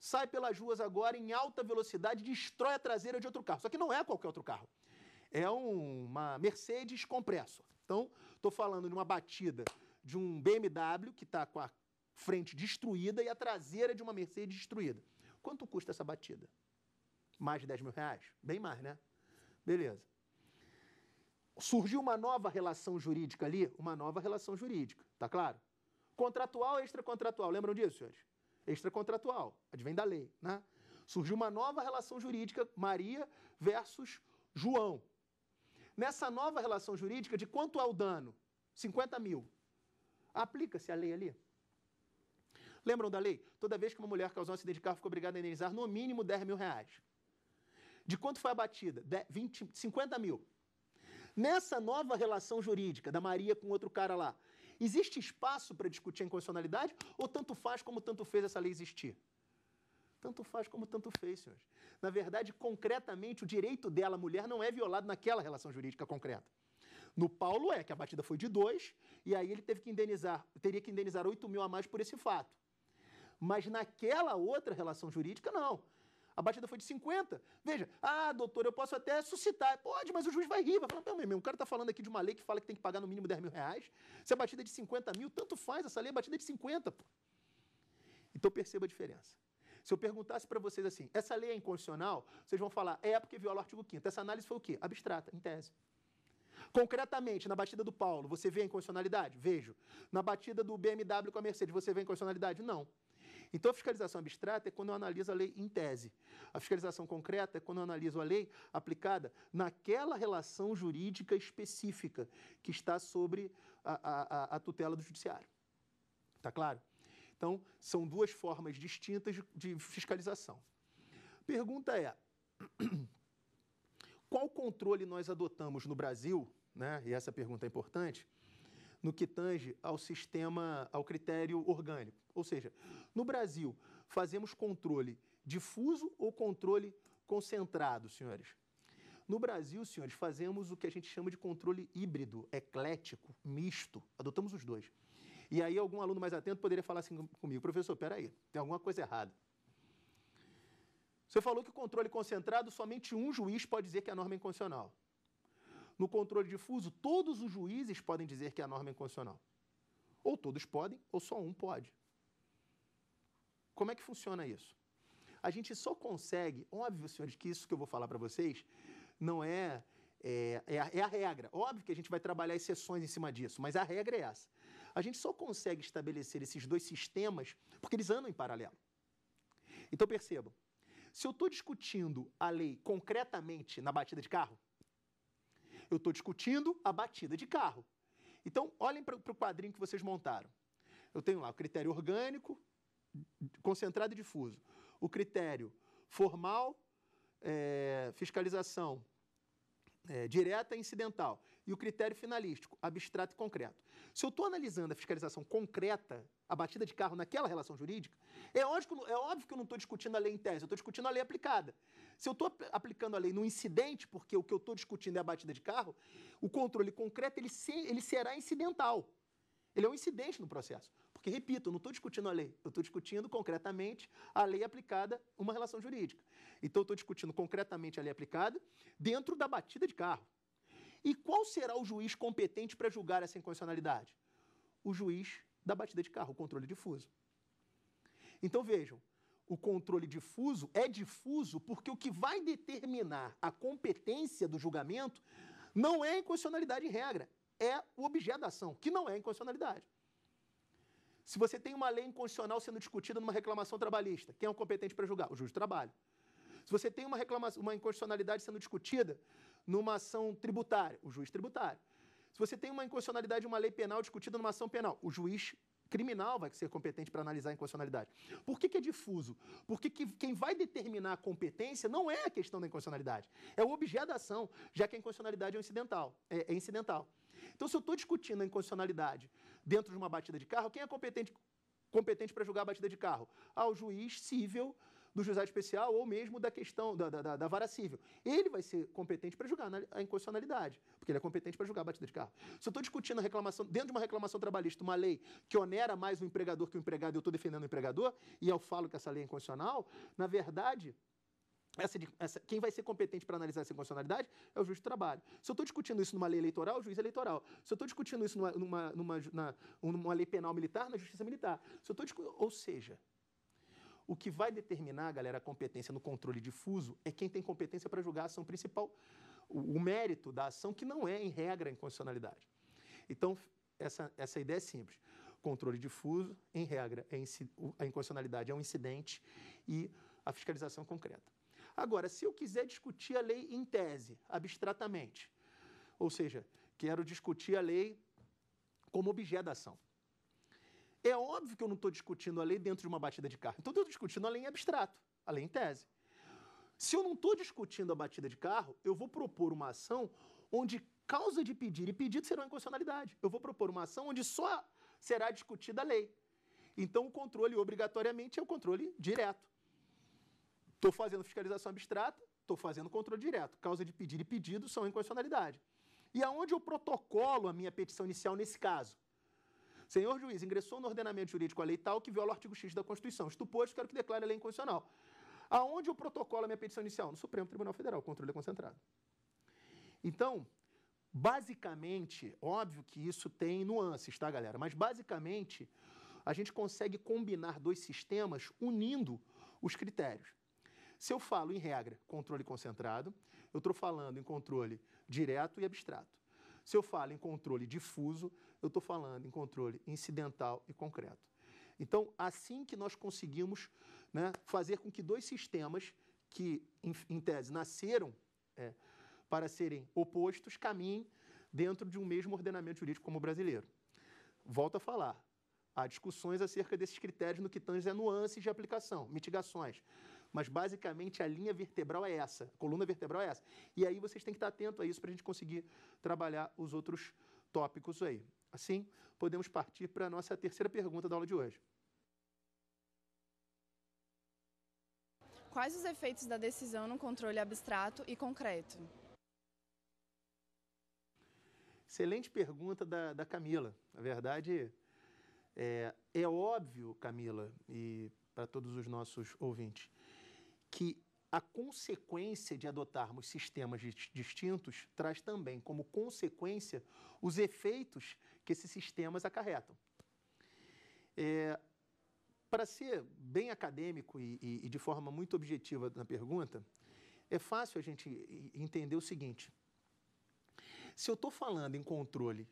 Sai pelas ruas agora em alta velocidade, destrói a traseira de outro carro. Só que não é qualquer outro carro. É uma Mercedes Compressor. Então, estou falando de uma batida de um BMW que está com a frente destruída e a traseira de uma Mercedes destruída. Quanto custa essa batida? Mais de 10 mil reais? Bem mais, né? Beleza. Surgiu uma nova relação jurídica ali? Uma nova relação jurídica, tá claro? Contratual, extracontratual. Lembram disso, senhores? Extracontratual, advém da lei, né? Surgiu uma nova relação jurídica, Maria versus João. Nessa nova relação jurídica, de quanto é o dano? 50 mil. Aplica-se a lei ali? Lembram da lei? Toda vez que uma mulher causou um acidente de carro, ficou obrigada a indenizar no mínimo 10 mil reais. De quanto foi a batida? De 20, 50 mil. Nessa nova relação jurídica da Maria com outro cara lá, existe espaço para discutir a inconstitucionalidade ou tanto faz como tanto fez essa lei existir? Tanto faz como tanto fez, senhores. Na verdade, concretamente, o direito dela, mulher, não é violado naquela relação jurídica concreta. No Paulo é que a batida foi de 2 e aí ele teve que indenizar, teria que indenizar 8 mil a mais por esse fato. Mas naquela outra relação jurídica, não. A batida foi de 50. Veja, ah, doutor, eu posso até suscitar. Pode, mas o juiz vai rir, vai falar, meu irmão, o cara está falando aqui de uma lei que fala que tem que pagar no mínimo 10 mil reais. Se a batida é de 50 mil, tanto faz, essa lei é batida de 50, pô. Então perceba a diferença. Se eu perguntasse para vocês assim, essa lei é inconstitucional, vocês vão falar, é porque viola o artigo 5 Essa análise foi o quê? Abstrata, em tese. Concretamente, na batida do Paulo, você vê a inconstitucionalidade? Vejo. Na batida do BMW com a Mercedes, você vê a inconstitucionalidade? Não. Então, a fiscalização abstrata é quando eu analiso a lei em tese. A fiscalização concreta é quando eu analiso a lei aplicada naquela relação jurídica específica que está sobre a, a, a tutela do judiciário. Está claro? Então, são duas formas distintas de, de fiscalização. Pergunta é: qual controle nós adotamos no Brasil? Né? E essa pergunta é importante no que tange ao sistema, ao critério orgânico. Ou seja, no Brasil, fazemos controle difuso ou controle concentrado, senhores? No Brasil, senhores, fazemos o que a gente chama de controle híbrido, eclético, misto. Adotamos os dois. E aí algum aluno mais atento poderia falar assim comigo, professor, peraí, tem alguma coisa errada. Você falou que o controle concentrado, somente um juiz pode dizer que a é norma é inconstitucional. No controle difuso, todos os juízes podem dizer que é a norma é inconstitucional. Ou todos podem, ou só um pode. Como é que funciona isso? A gente só consegue, óbvio, senhores, que isso que eu vou falar para vocês não é é, é, a, é, a, regra. Óbvio que a gente vai trabalhar exceções em cima disso, mas a regra é essa. A gente só consegue estabelecer esses dois sistemas porque eles andam em paralelo. Então percebam, se eu estou discutindo a lei concretamente na batida de carro, eu estou discutindo a batida de carro. Então, olhem para o quadrinho que vocês montaram. Eu tenho lá o critério orgânico, concentrado e difuso. O critério formal, é, fiscalização é, direta e incidental. E o critério finalístico, abstrato e concreto. Se eu estou analisando a fiscalização concreta, a batida de carro naquela relação jurídica, é óbvio, é óbvio que eu não estou discutindo a lei em tese, eu estou discutindo a lei aplicada. Se eu estou aplicando a lei no incidente, porque o que eu estou discutindo é a batida de carro, o controle concreto ele, se, ele será incidental. Ele é um incidente no processo. Porque, repito, eu não estou discutindo a lei, eu estou discutindo concretamente a lei aplicada uma relação jurídica. Então, eu estou discutindo concretamente a lei aplicada dentro da batida de carro. E qual será o juiz competente para julgar essa inconstitucionalidade? O juiz da batida de carro, o controle difuso. Então vejam, o controle difuso é difuso porque o que vai determinar a competência do julgamento não é a inconstitucionalidade em regra, é o objeto da ação, que não é a inconstitucionalidade. Se você tem uma lei inconstitucional sendo discutida numa reclamação trabalhista, quem é o competente para julgar? O juiz do trabalho. Se você tem uma, reclamação, uma inconstitucionalidade sendo discutida numa ação tributária, o juiz tributário. Se você tem uma inconstitucionalidade de uma lei penal discutida numa ação penal, o juiz criminal vai ser competente para analisar a inconstitucionalidade. Por que, que é difuso? Porque que quem vai determinar a competência não é a questão da inconstitucionalidade, é o objeto da ação, já que a inconstitucionalidade é incidental. É, é incidental. Então, se eu estou discutindo a inconstitucionalidade dentro de uma batida de carro, quem é competente, competente para julgar a batida de carro? Ah, o juiz civil do juizado especial ou mesmo da questão da, da, da vara civil. Ele vai ser competente para julgar a inconstitucionalidade, porque ele é competente para julgar a batida de carro. Se eu estou discutindo a reclamação, dentro de uma reclamação trabalhista, uma lei que onera mais o empregador que o empregado, eu estou defendendo o empregador, e eu falo que essa lei é inconstitucional, na verdade, essa, essa, quem vai ser competente para analisar essa inconstitucionalidade é o juiz do trabalho. Se eu estou discutindo isso numa lei eleitoral, o juiz eleitoral. Se eu estou discutindo isso numa, numa, numa, na, numa lei penal militar, na justiça militar. Se eu tô, ou seja, o que vai determinar, galera, a competência no controle difuso é quem tem competência para julgar a ação principal, o, o, mérito da ação, que não é, em regra, inconstitucionalidade. Então, essa, essa ideia é simples. Controle difuso, em regra, é a inconstitucionalidade é um incidente e a fiscalização concreta. Agora, se eu quiser discutir a lei em tese, abstratamente, ou seja, quero discutir a lei como objeto da ação. É óbvio que eu não estou discutindo a lei dentro de uma batida de carro. Então, eu estou discutindo a lei em abstrato, a lei em tese. Se eu não estou discutindo a batida de carro, eu vou propor uma ação onde causa de pedir e pedido serão inconstitucionalidade. Eu vou propor uma ação onde só será discutida a lei. Então, o controle obrigatoriamente é o controle direto. Estou fazendo fiscalização abstrata, estou fazendo controle direto. Causa de pedir e pedido são inconstitucionalidade. E aonde eu protocolo a minha petição inicial nesse caso? Senhor juiz, ingressou no ordenamento jurídico a lei tal que viola o artigo X da Constituição. Isto posto, quero que declare a lei inconstitucional. Aonde o protocolo a é minha petição inicial? No Supremo Tribunal Federal, controle é concentrado. Então, basicamente, óbvio que isso tem nuances, tá, galera? Mas basicamente, a gente consegue combinar dois sistemas unindo os critérios. Se eu falo em regra controle concentrado, eu estou falando em controle direto e abstrato. Se eu falo em controle difuso, eu estou falando em controle incidental e concreto. Então, assim que nós conseguimos né, fazer com que dois sistemas que, em, em tese, nasceram é, para serem opostos, caminhem dentro de um mesmo ordenamento jurídico como o brasileiro. Volto a falar, há discussões acerca desses critérios no que tange a nuances de aplicação, mitigações. Mas, basicamente, a linha vertebral é essa, a coluna vertebral é essa. E aí vocês têm que estar atento a isso para a gente conseguir trabalhar os outros tópicos aí. Assim, podemos partir para a nossa terceira pergunta da aula de hoje. Quais os efeitos da decisão no controle abstrato e concreto? Excelente pergunta da, da Camila. Na verdade, é, é óbvio, Camila, e para todos os nossos ouvintes, que a consequência de adotarmos sistemas distintos traz também como consequência os efeitos que esses sistemas acarretam. É, para ser bem acadêmico e, e, e, de forma muito objetiva na pergunta, é fácil a gente entender o seguinte: se eu estou falando em controle,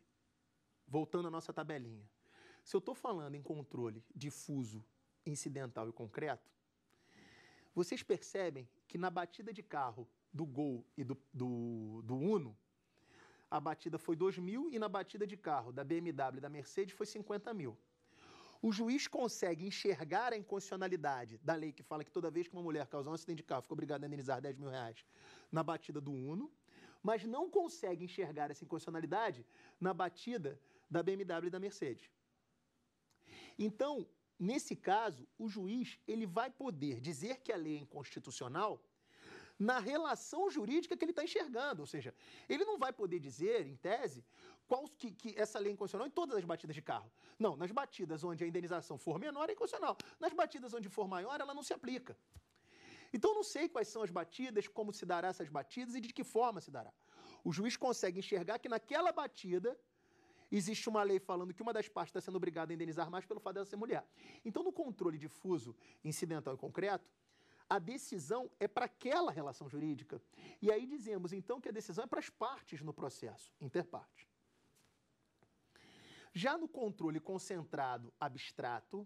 voltando à nossa tabelinha, se eu estou falando em controle difuso, incidental e concreto, vocês percebem que na batida de carro do Gol e do, do, do Uno, a batida foi 2 mil e na batida de carro da BMW e da Mercedes foi 50 mil. O juiz consegue enxergar a inconstitucionalidade da lei que fala que toda vez que uma mulher causar um acidente de carro fica obrigada a indenizar 10 mil reais na batida do Uno, mas não consegue enxergar essa inconstitucionalidade na batida da BMW e da Mercedes. Então, nesse caso, o juiz ele vai poder dizer que a lei é inconstitucional na relação jurídica que ele está enxergando. Ou seja, ele não vai poder dizer, em tese, qual que, que essa lei é inconstitucional em todas as batidas de carro. Não, nas batidas onde a indenização for menor é inconstitucional. Nas batidas onde for maior, ela não se aplica. Então, não sei quais são as batidas, como se dará essas batidas e de que forma se dará. O juiz consegue enxergar que naquela batida existe uma lei falando que uma das partes está sendo obrigada a indenizar mais pelo fato dela ser mulher. Então, no controle difuso, incidental e concreto, a decisão é para aquela relação jurídica. E aí dizemos, então, que a decisão é para as partes no processo, interparte. Já no controle concentrado abstrato,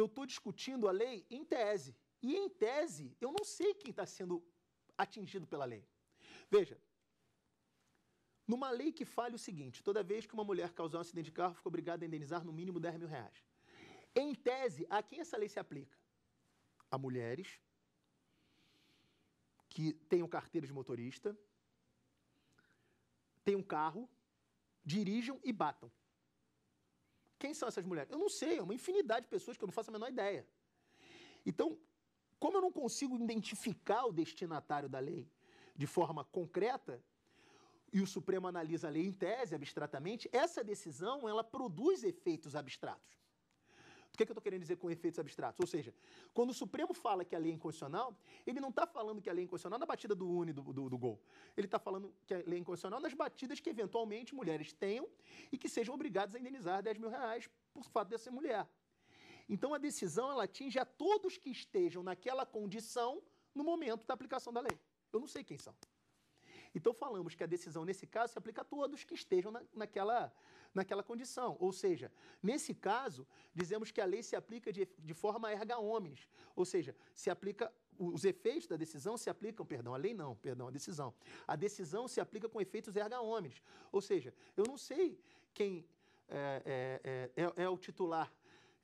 eu estou discutindo a lei em tese. E em tese, eu não sei quem está sendo atingido pela lei. Veja, numa lei que fale o seguinte: toda vez que uma mulher causar um acidente de carro, fica obrigada a indenizar no mínimo 10 mil reais. Em tese, a quem essa lei se aplica? A mulheres que tenham carteira de motorista, tenham carro, dirijam e batam. Quem são essas mulheres? Eu não sei, é uma infinidade de pessoas que eu não faço a menor ideia. Então, como eu não consigo identificar o destinatário da lei de forma concreta, e o Supremo analisa a lei em tese, abstratamente, essa decisão ela produz efeitos abstratos. O que, é que eu estou querendo dizer com efeitos abstratos? Ou seja, quando o Supremo fala que a lei é inconstitucional, ele não está falando que a lei é inconstitucional na batida do Uni do, do, do gol. Ele está falando que a lei é inconstitucional nas batidas que eventualmente mulheres tenham e que sejam obrigadas a indenizar 10 mil reais por fato de ser mulher. Então a decisão ela atinge a todos que estejam naquela condição no momento da aplicação da lei. Eu não sei quem são. Então falamos que a decisão nesse caso se aplica a todos que estejam na, naquela naquela condição. Ou seja, nesse caso, dizemos que a lei se aplica de, de forma erga omnes, ou seja, se aplica os efeitos da decisão se aplicam, perdão, a lei não, perdão, a decisão. A decisão se aplica com efeitos erga omnes, ou seja, eu não sei quem é, é, é, é, é o titular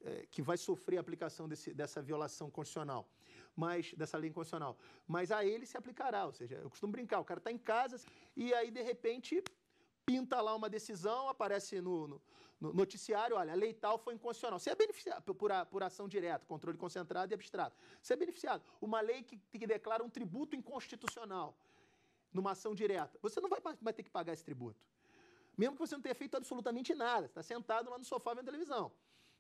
é, que vai sofrer a aplicação desse, dessa violação constitucional, mas dessa lei constitucional. Mas a ele se aplicará, ou seja, eu costumo brincar, o cara está em casa e aí de repente pinta lá uma decisão, aparece no, no, no noticiário, olha, a lei tal foi inconstitucional. Você é beneficiado por, a, por ação direta, controle concentrado e abstrato. Você é beneficiado. Uma lei que, que declara um tributo inconstitucional numa ação direta. Você não vai, vai ter que pagar esse tributo. Mesmo que você não tenha feito absolutamente nada, está sentado lá no sofá vendo televisão.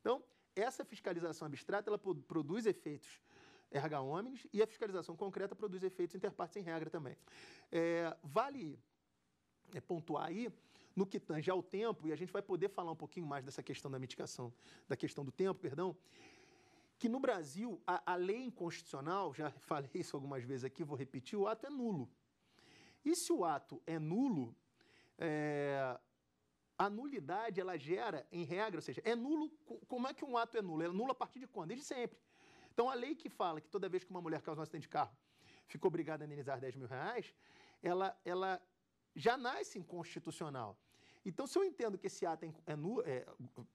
Então, essa fiscalização abstrata, ela produz efeitos erga omnes e a fiscalização concreta produz efeitos interpartes em regra também. É, vale é, pontuar aí no que tange ao tempo, e a gente vai poder falar um pouquinho mais dessa questão da mitigação, da questão do tempo, perdão, que no Brasil a, a lei inconstitucional, já falei isso algumas vezes aqui, vou repetir, o ato é nulo. E se o ato é nulo, é, a nulidade ela gera, em regra, ou seja, é nulo, como é que um ato é nulo? É nulo a partir de quando? Desde sempre. Então a lei que fala que toda vez que uma mulher causa um acidente de carro, ficou obrigada a indenizar 10 mil reais, ela, ela já nasce inconstitucional. Então, se eu entendo que esse ato é é, é,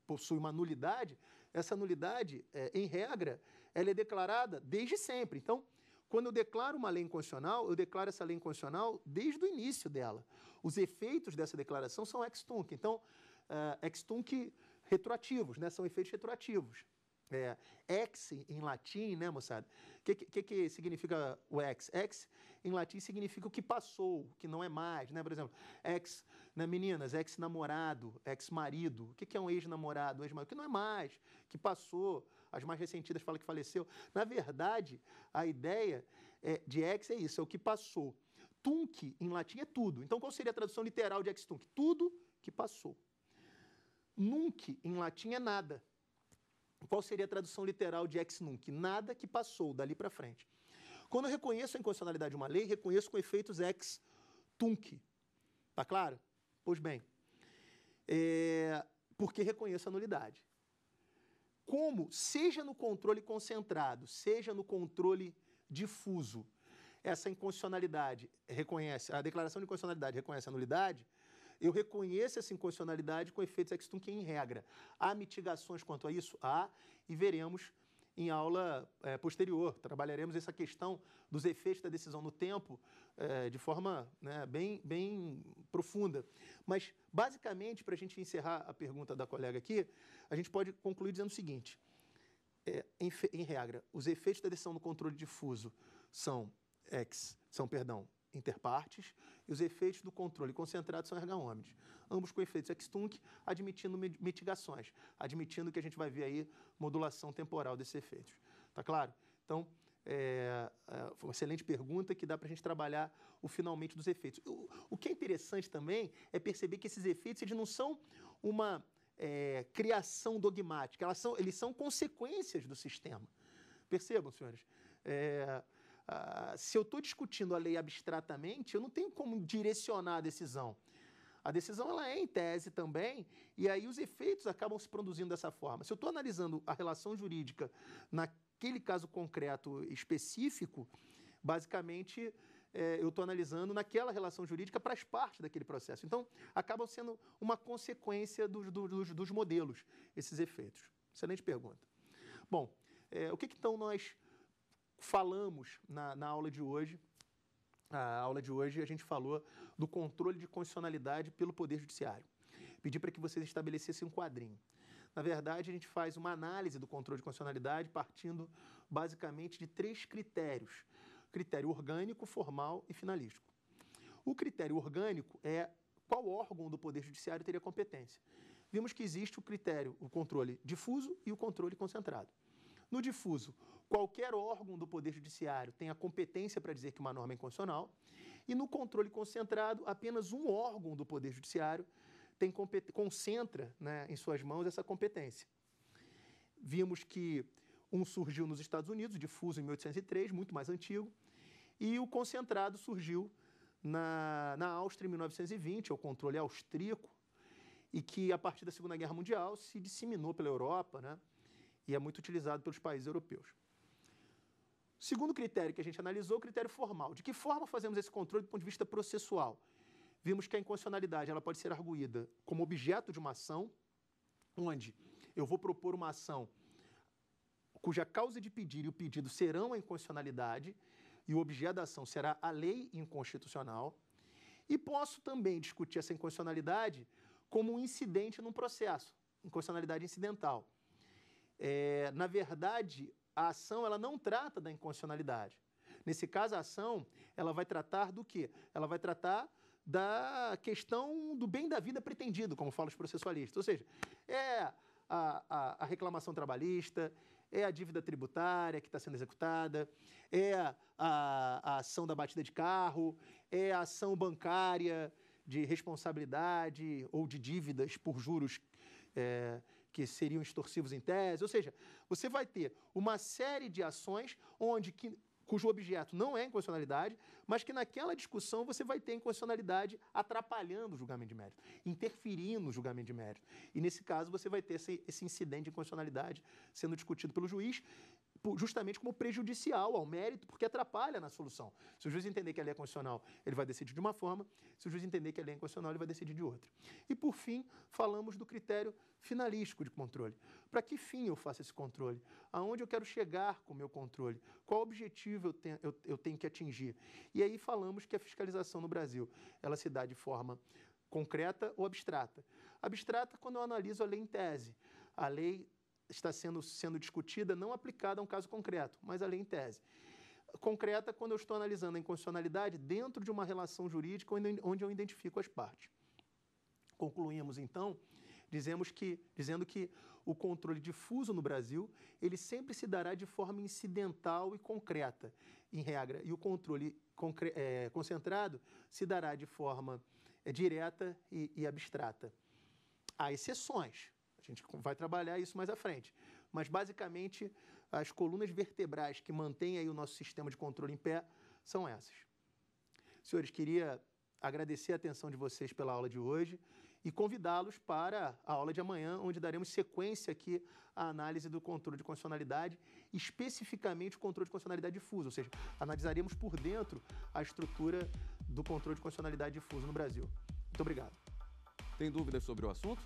possui uma nulidade, essa nulidade, é, em regra, ela é declarada desde sempre. Então, quando eu declaro uma lei inconstitucional, eu declaro essa lei inconstitucional desde o início dela. Os efeitos dessa declaração são ex tunc. Então, uh, é, ex tunc retroativos, né? são efeitos retroativos. É, ex em latim, né, moçada? O que, que, que, significa o ex? Ex em latim significa o que passou, que não é mais, né? Por exemplo, ex, né, meninas, ex-namorado, ex-marido. O que, que é um ex-namorado, ex-marido? Que não é mais, que passou. As mais ressentidas falam que faleceu. Na verdade, a ideia é, de ex é isso, é o que passou. Tunc, em latim, é tudo. Então, qual seria a tradução literal de ex-tunc? Tudo que passou. Nunc, em latim, é nada. Qual seria a tradução literal de ex nunc? Nada que passou dali para frente. Quando eu reconheço a inconstitucionalidade de uma lei, reconheço com efeitos ex tunc. Tá claro? Pois bem, é, porque reconheço a nulidade. Como, seja no controle concentrado, seja no controle difuso, essa inconstitucionalidade reconhece, a declaração de inconstitucionalidade reconhece a nulidade, eu reconheço essa inconstitucionalidade com efeitos ex tunc em regra. Há mitigações quanto a isso? Há, e veremos em aula é, posterior. Trabalharemos essa questão dos efeitos da decisão no tempo é, de forma né, bem, bem profunda. Mas, basicamente, para a gente encerrar a pergunta da colega aqui, a gente pode concluir dizendo o seguinte: é, em, em regra, os efeitos da decisão no controle difuso são ex, são, perdão, interpartes e os efeitos do controle concentrado são ergaômides, ambos com efeitos extunc, admitindo mitigações, admitindo que a gente vai ver aí modulação temporal desses efeitos. Tá claro? Então, é, é foi uma excelente pergunta que dá para a gente trabalhar o finalmente dos efeitos. O, o, que é interessante também é perceber que esses efeitos eles não são uma é, criação dogmática, elas são, eles são consequências do sistema. Percebam, senhores? É, ah, se eu estou discutindo a lei abstratamente, eu não tenho como direcionar a decisão. A decisão ela é em tese também, e aí os efeitos acabam se produzindo dessa forma. Se eu estou analisando a relação jurídica naquele caso concreto específico, basicamente é, eu estou analisando naquela relação jurídica para as partes daquele processo. Então, acabam sendo uma consequência dos, dos, dos modelos, esses efeitos. Excelente pergunta. Bom, é, o que, que então nós falamos na, na aula de hoje a aula de hoje a gente falou do controle de constitucionalidade pelo Poder Judiciário. Pedi para que vocês estabelecessem um quadrinho. Na verdade, a gente faz uma análise do controle de constitucionalidade partindo basicamente de três critérios: critério orgânico, formal e finalístico. O critério orgânico é qual órgão do Poder Judiciário teria competência. Vimos que existe o critério, o controle difuso e o controle concentrado. No difuso, Qualquer órgão do Poder Judiciário tem a competência para dizer que uma norma é inconstitucional. E no controle concentrado, apenas um órgão do Poder Judiciário tem, concentra né, em suas mãos essa competência. Vimos que um surgiu nos Estados Unidos, difuso em 1803, muito mais antigo, e o concentrado surgiu na, na Áustria em 1920, é o controle austríaco, e que a partir da Segunda Guerra Mundial se disseminou pela Europa né, e é muito utilizado pelos países europeus. Segundo critério que a gente analisou, o critério formal. De que forma fazemos esse controle do ponto de vista processual? Vimos que a inconstitucionalidade ela pode ser arguída como objeto de uma ação, onde eu vou propor uma ação cuja causa de pedir e o pedido serão a inconstitucionalidade e o objeto da ação será a lei inconstitucional. E posso também discutir essa inconstitucionalidade como um incidente num processo, inconstitucionalidade incidental. É, na verdade, a ação ela não trata da inconstitucionalidade. Nesse caso, a ação ela vai tratar do quê? Ela vai tratar da questão do bem da vida pretendido, como falam os processualistas. Ou seja, é a, a, a reclamação trabalhista, é a dívida tributária que está sendo executada, é a, a, ação da batida de carro, é a ação bancária de responsabilidade ou de dívidas por juros é, que seriam extorsivos em tese. Ou seja, você vai ter uma série de ações onde que, cujo objeto não é inconstitucionalidade, mas que naquela discussão você vai ter inconstitucionalidade atrapalhando o julgamento de mérito, interferindo no julgamento de mérito. E nesse caso você vai ter esse, esse incidente de inconstitucionalidade sendo discutido pelo juiz justamente como prejudicial ao mérito, porque atrapalha na solução. Se o juiz entender que a lei é constitucional, ele vai decidir de uma forma, se o juiz entender que a lei é constitucional, ele vai decidir de outra. E, por fim, falamos do critério finalístico de controle. Para que fim eu faço esse controle? Aonde eu quero chegar com o meu controle? Qual objetivo eu tenho, eu, eu tenho que atingir? E aí falamos que a fiscalização no Brasil, ela se dá de forma concreta ou abstrata. Abstrata quando eu analiso a lei em tese. A lei está sendo, sendo discutida, não aplicada a um caso concreto, mas a lei em tese. Concreta quando eu estou analisando a inconstitucionalidade dentro de uma relação jurídica onde, eu identifico as partes. Concluímos, então, dizemos que, dizendo que o controle difuso no Brasil, ele sempre se dará de forma incidental e concreta, em regra, e o controle concre é, concentrado se dará de forma é, direta e, e abstrata. Há exceções, a gente vai trabalhar isso mais à frente. Mas, basicamente, as colunas vertebrais que mantêm aí o nosso sistema de controle em pé são essas. Senhores, queria agradecer a atenção de vocês pela aula de hoje e convidá-los para a aula de amanhã, onde daremos sequência aqui à análise do controle de condicionalidade, especificamente o controle de condicionalidade difuso, ou seja, analisaremos por dentro a estrutura do controle de condicionalidade difuso no Brasil. Muito obrigado. Tem dúvidas sobre o assunto?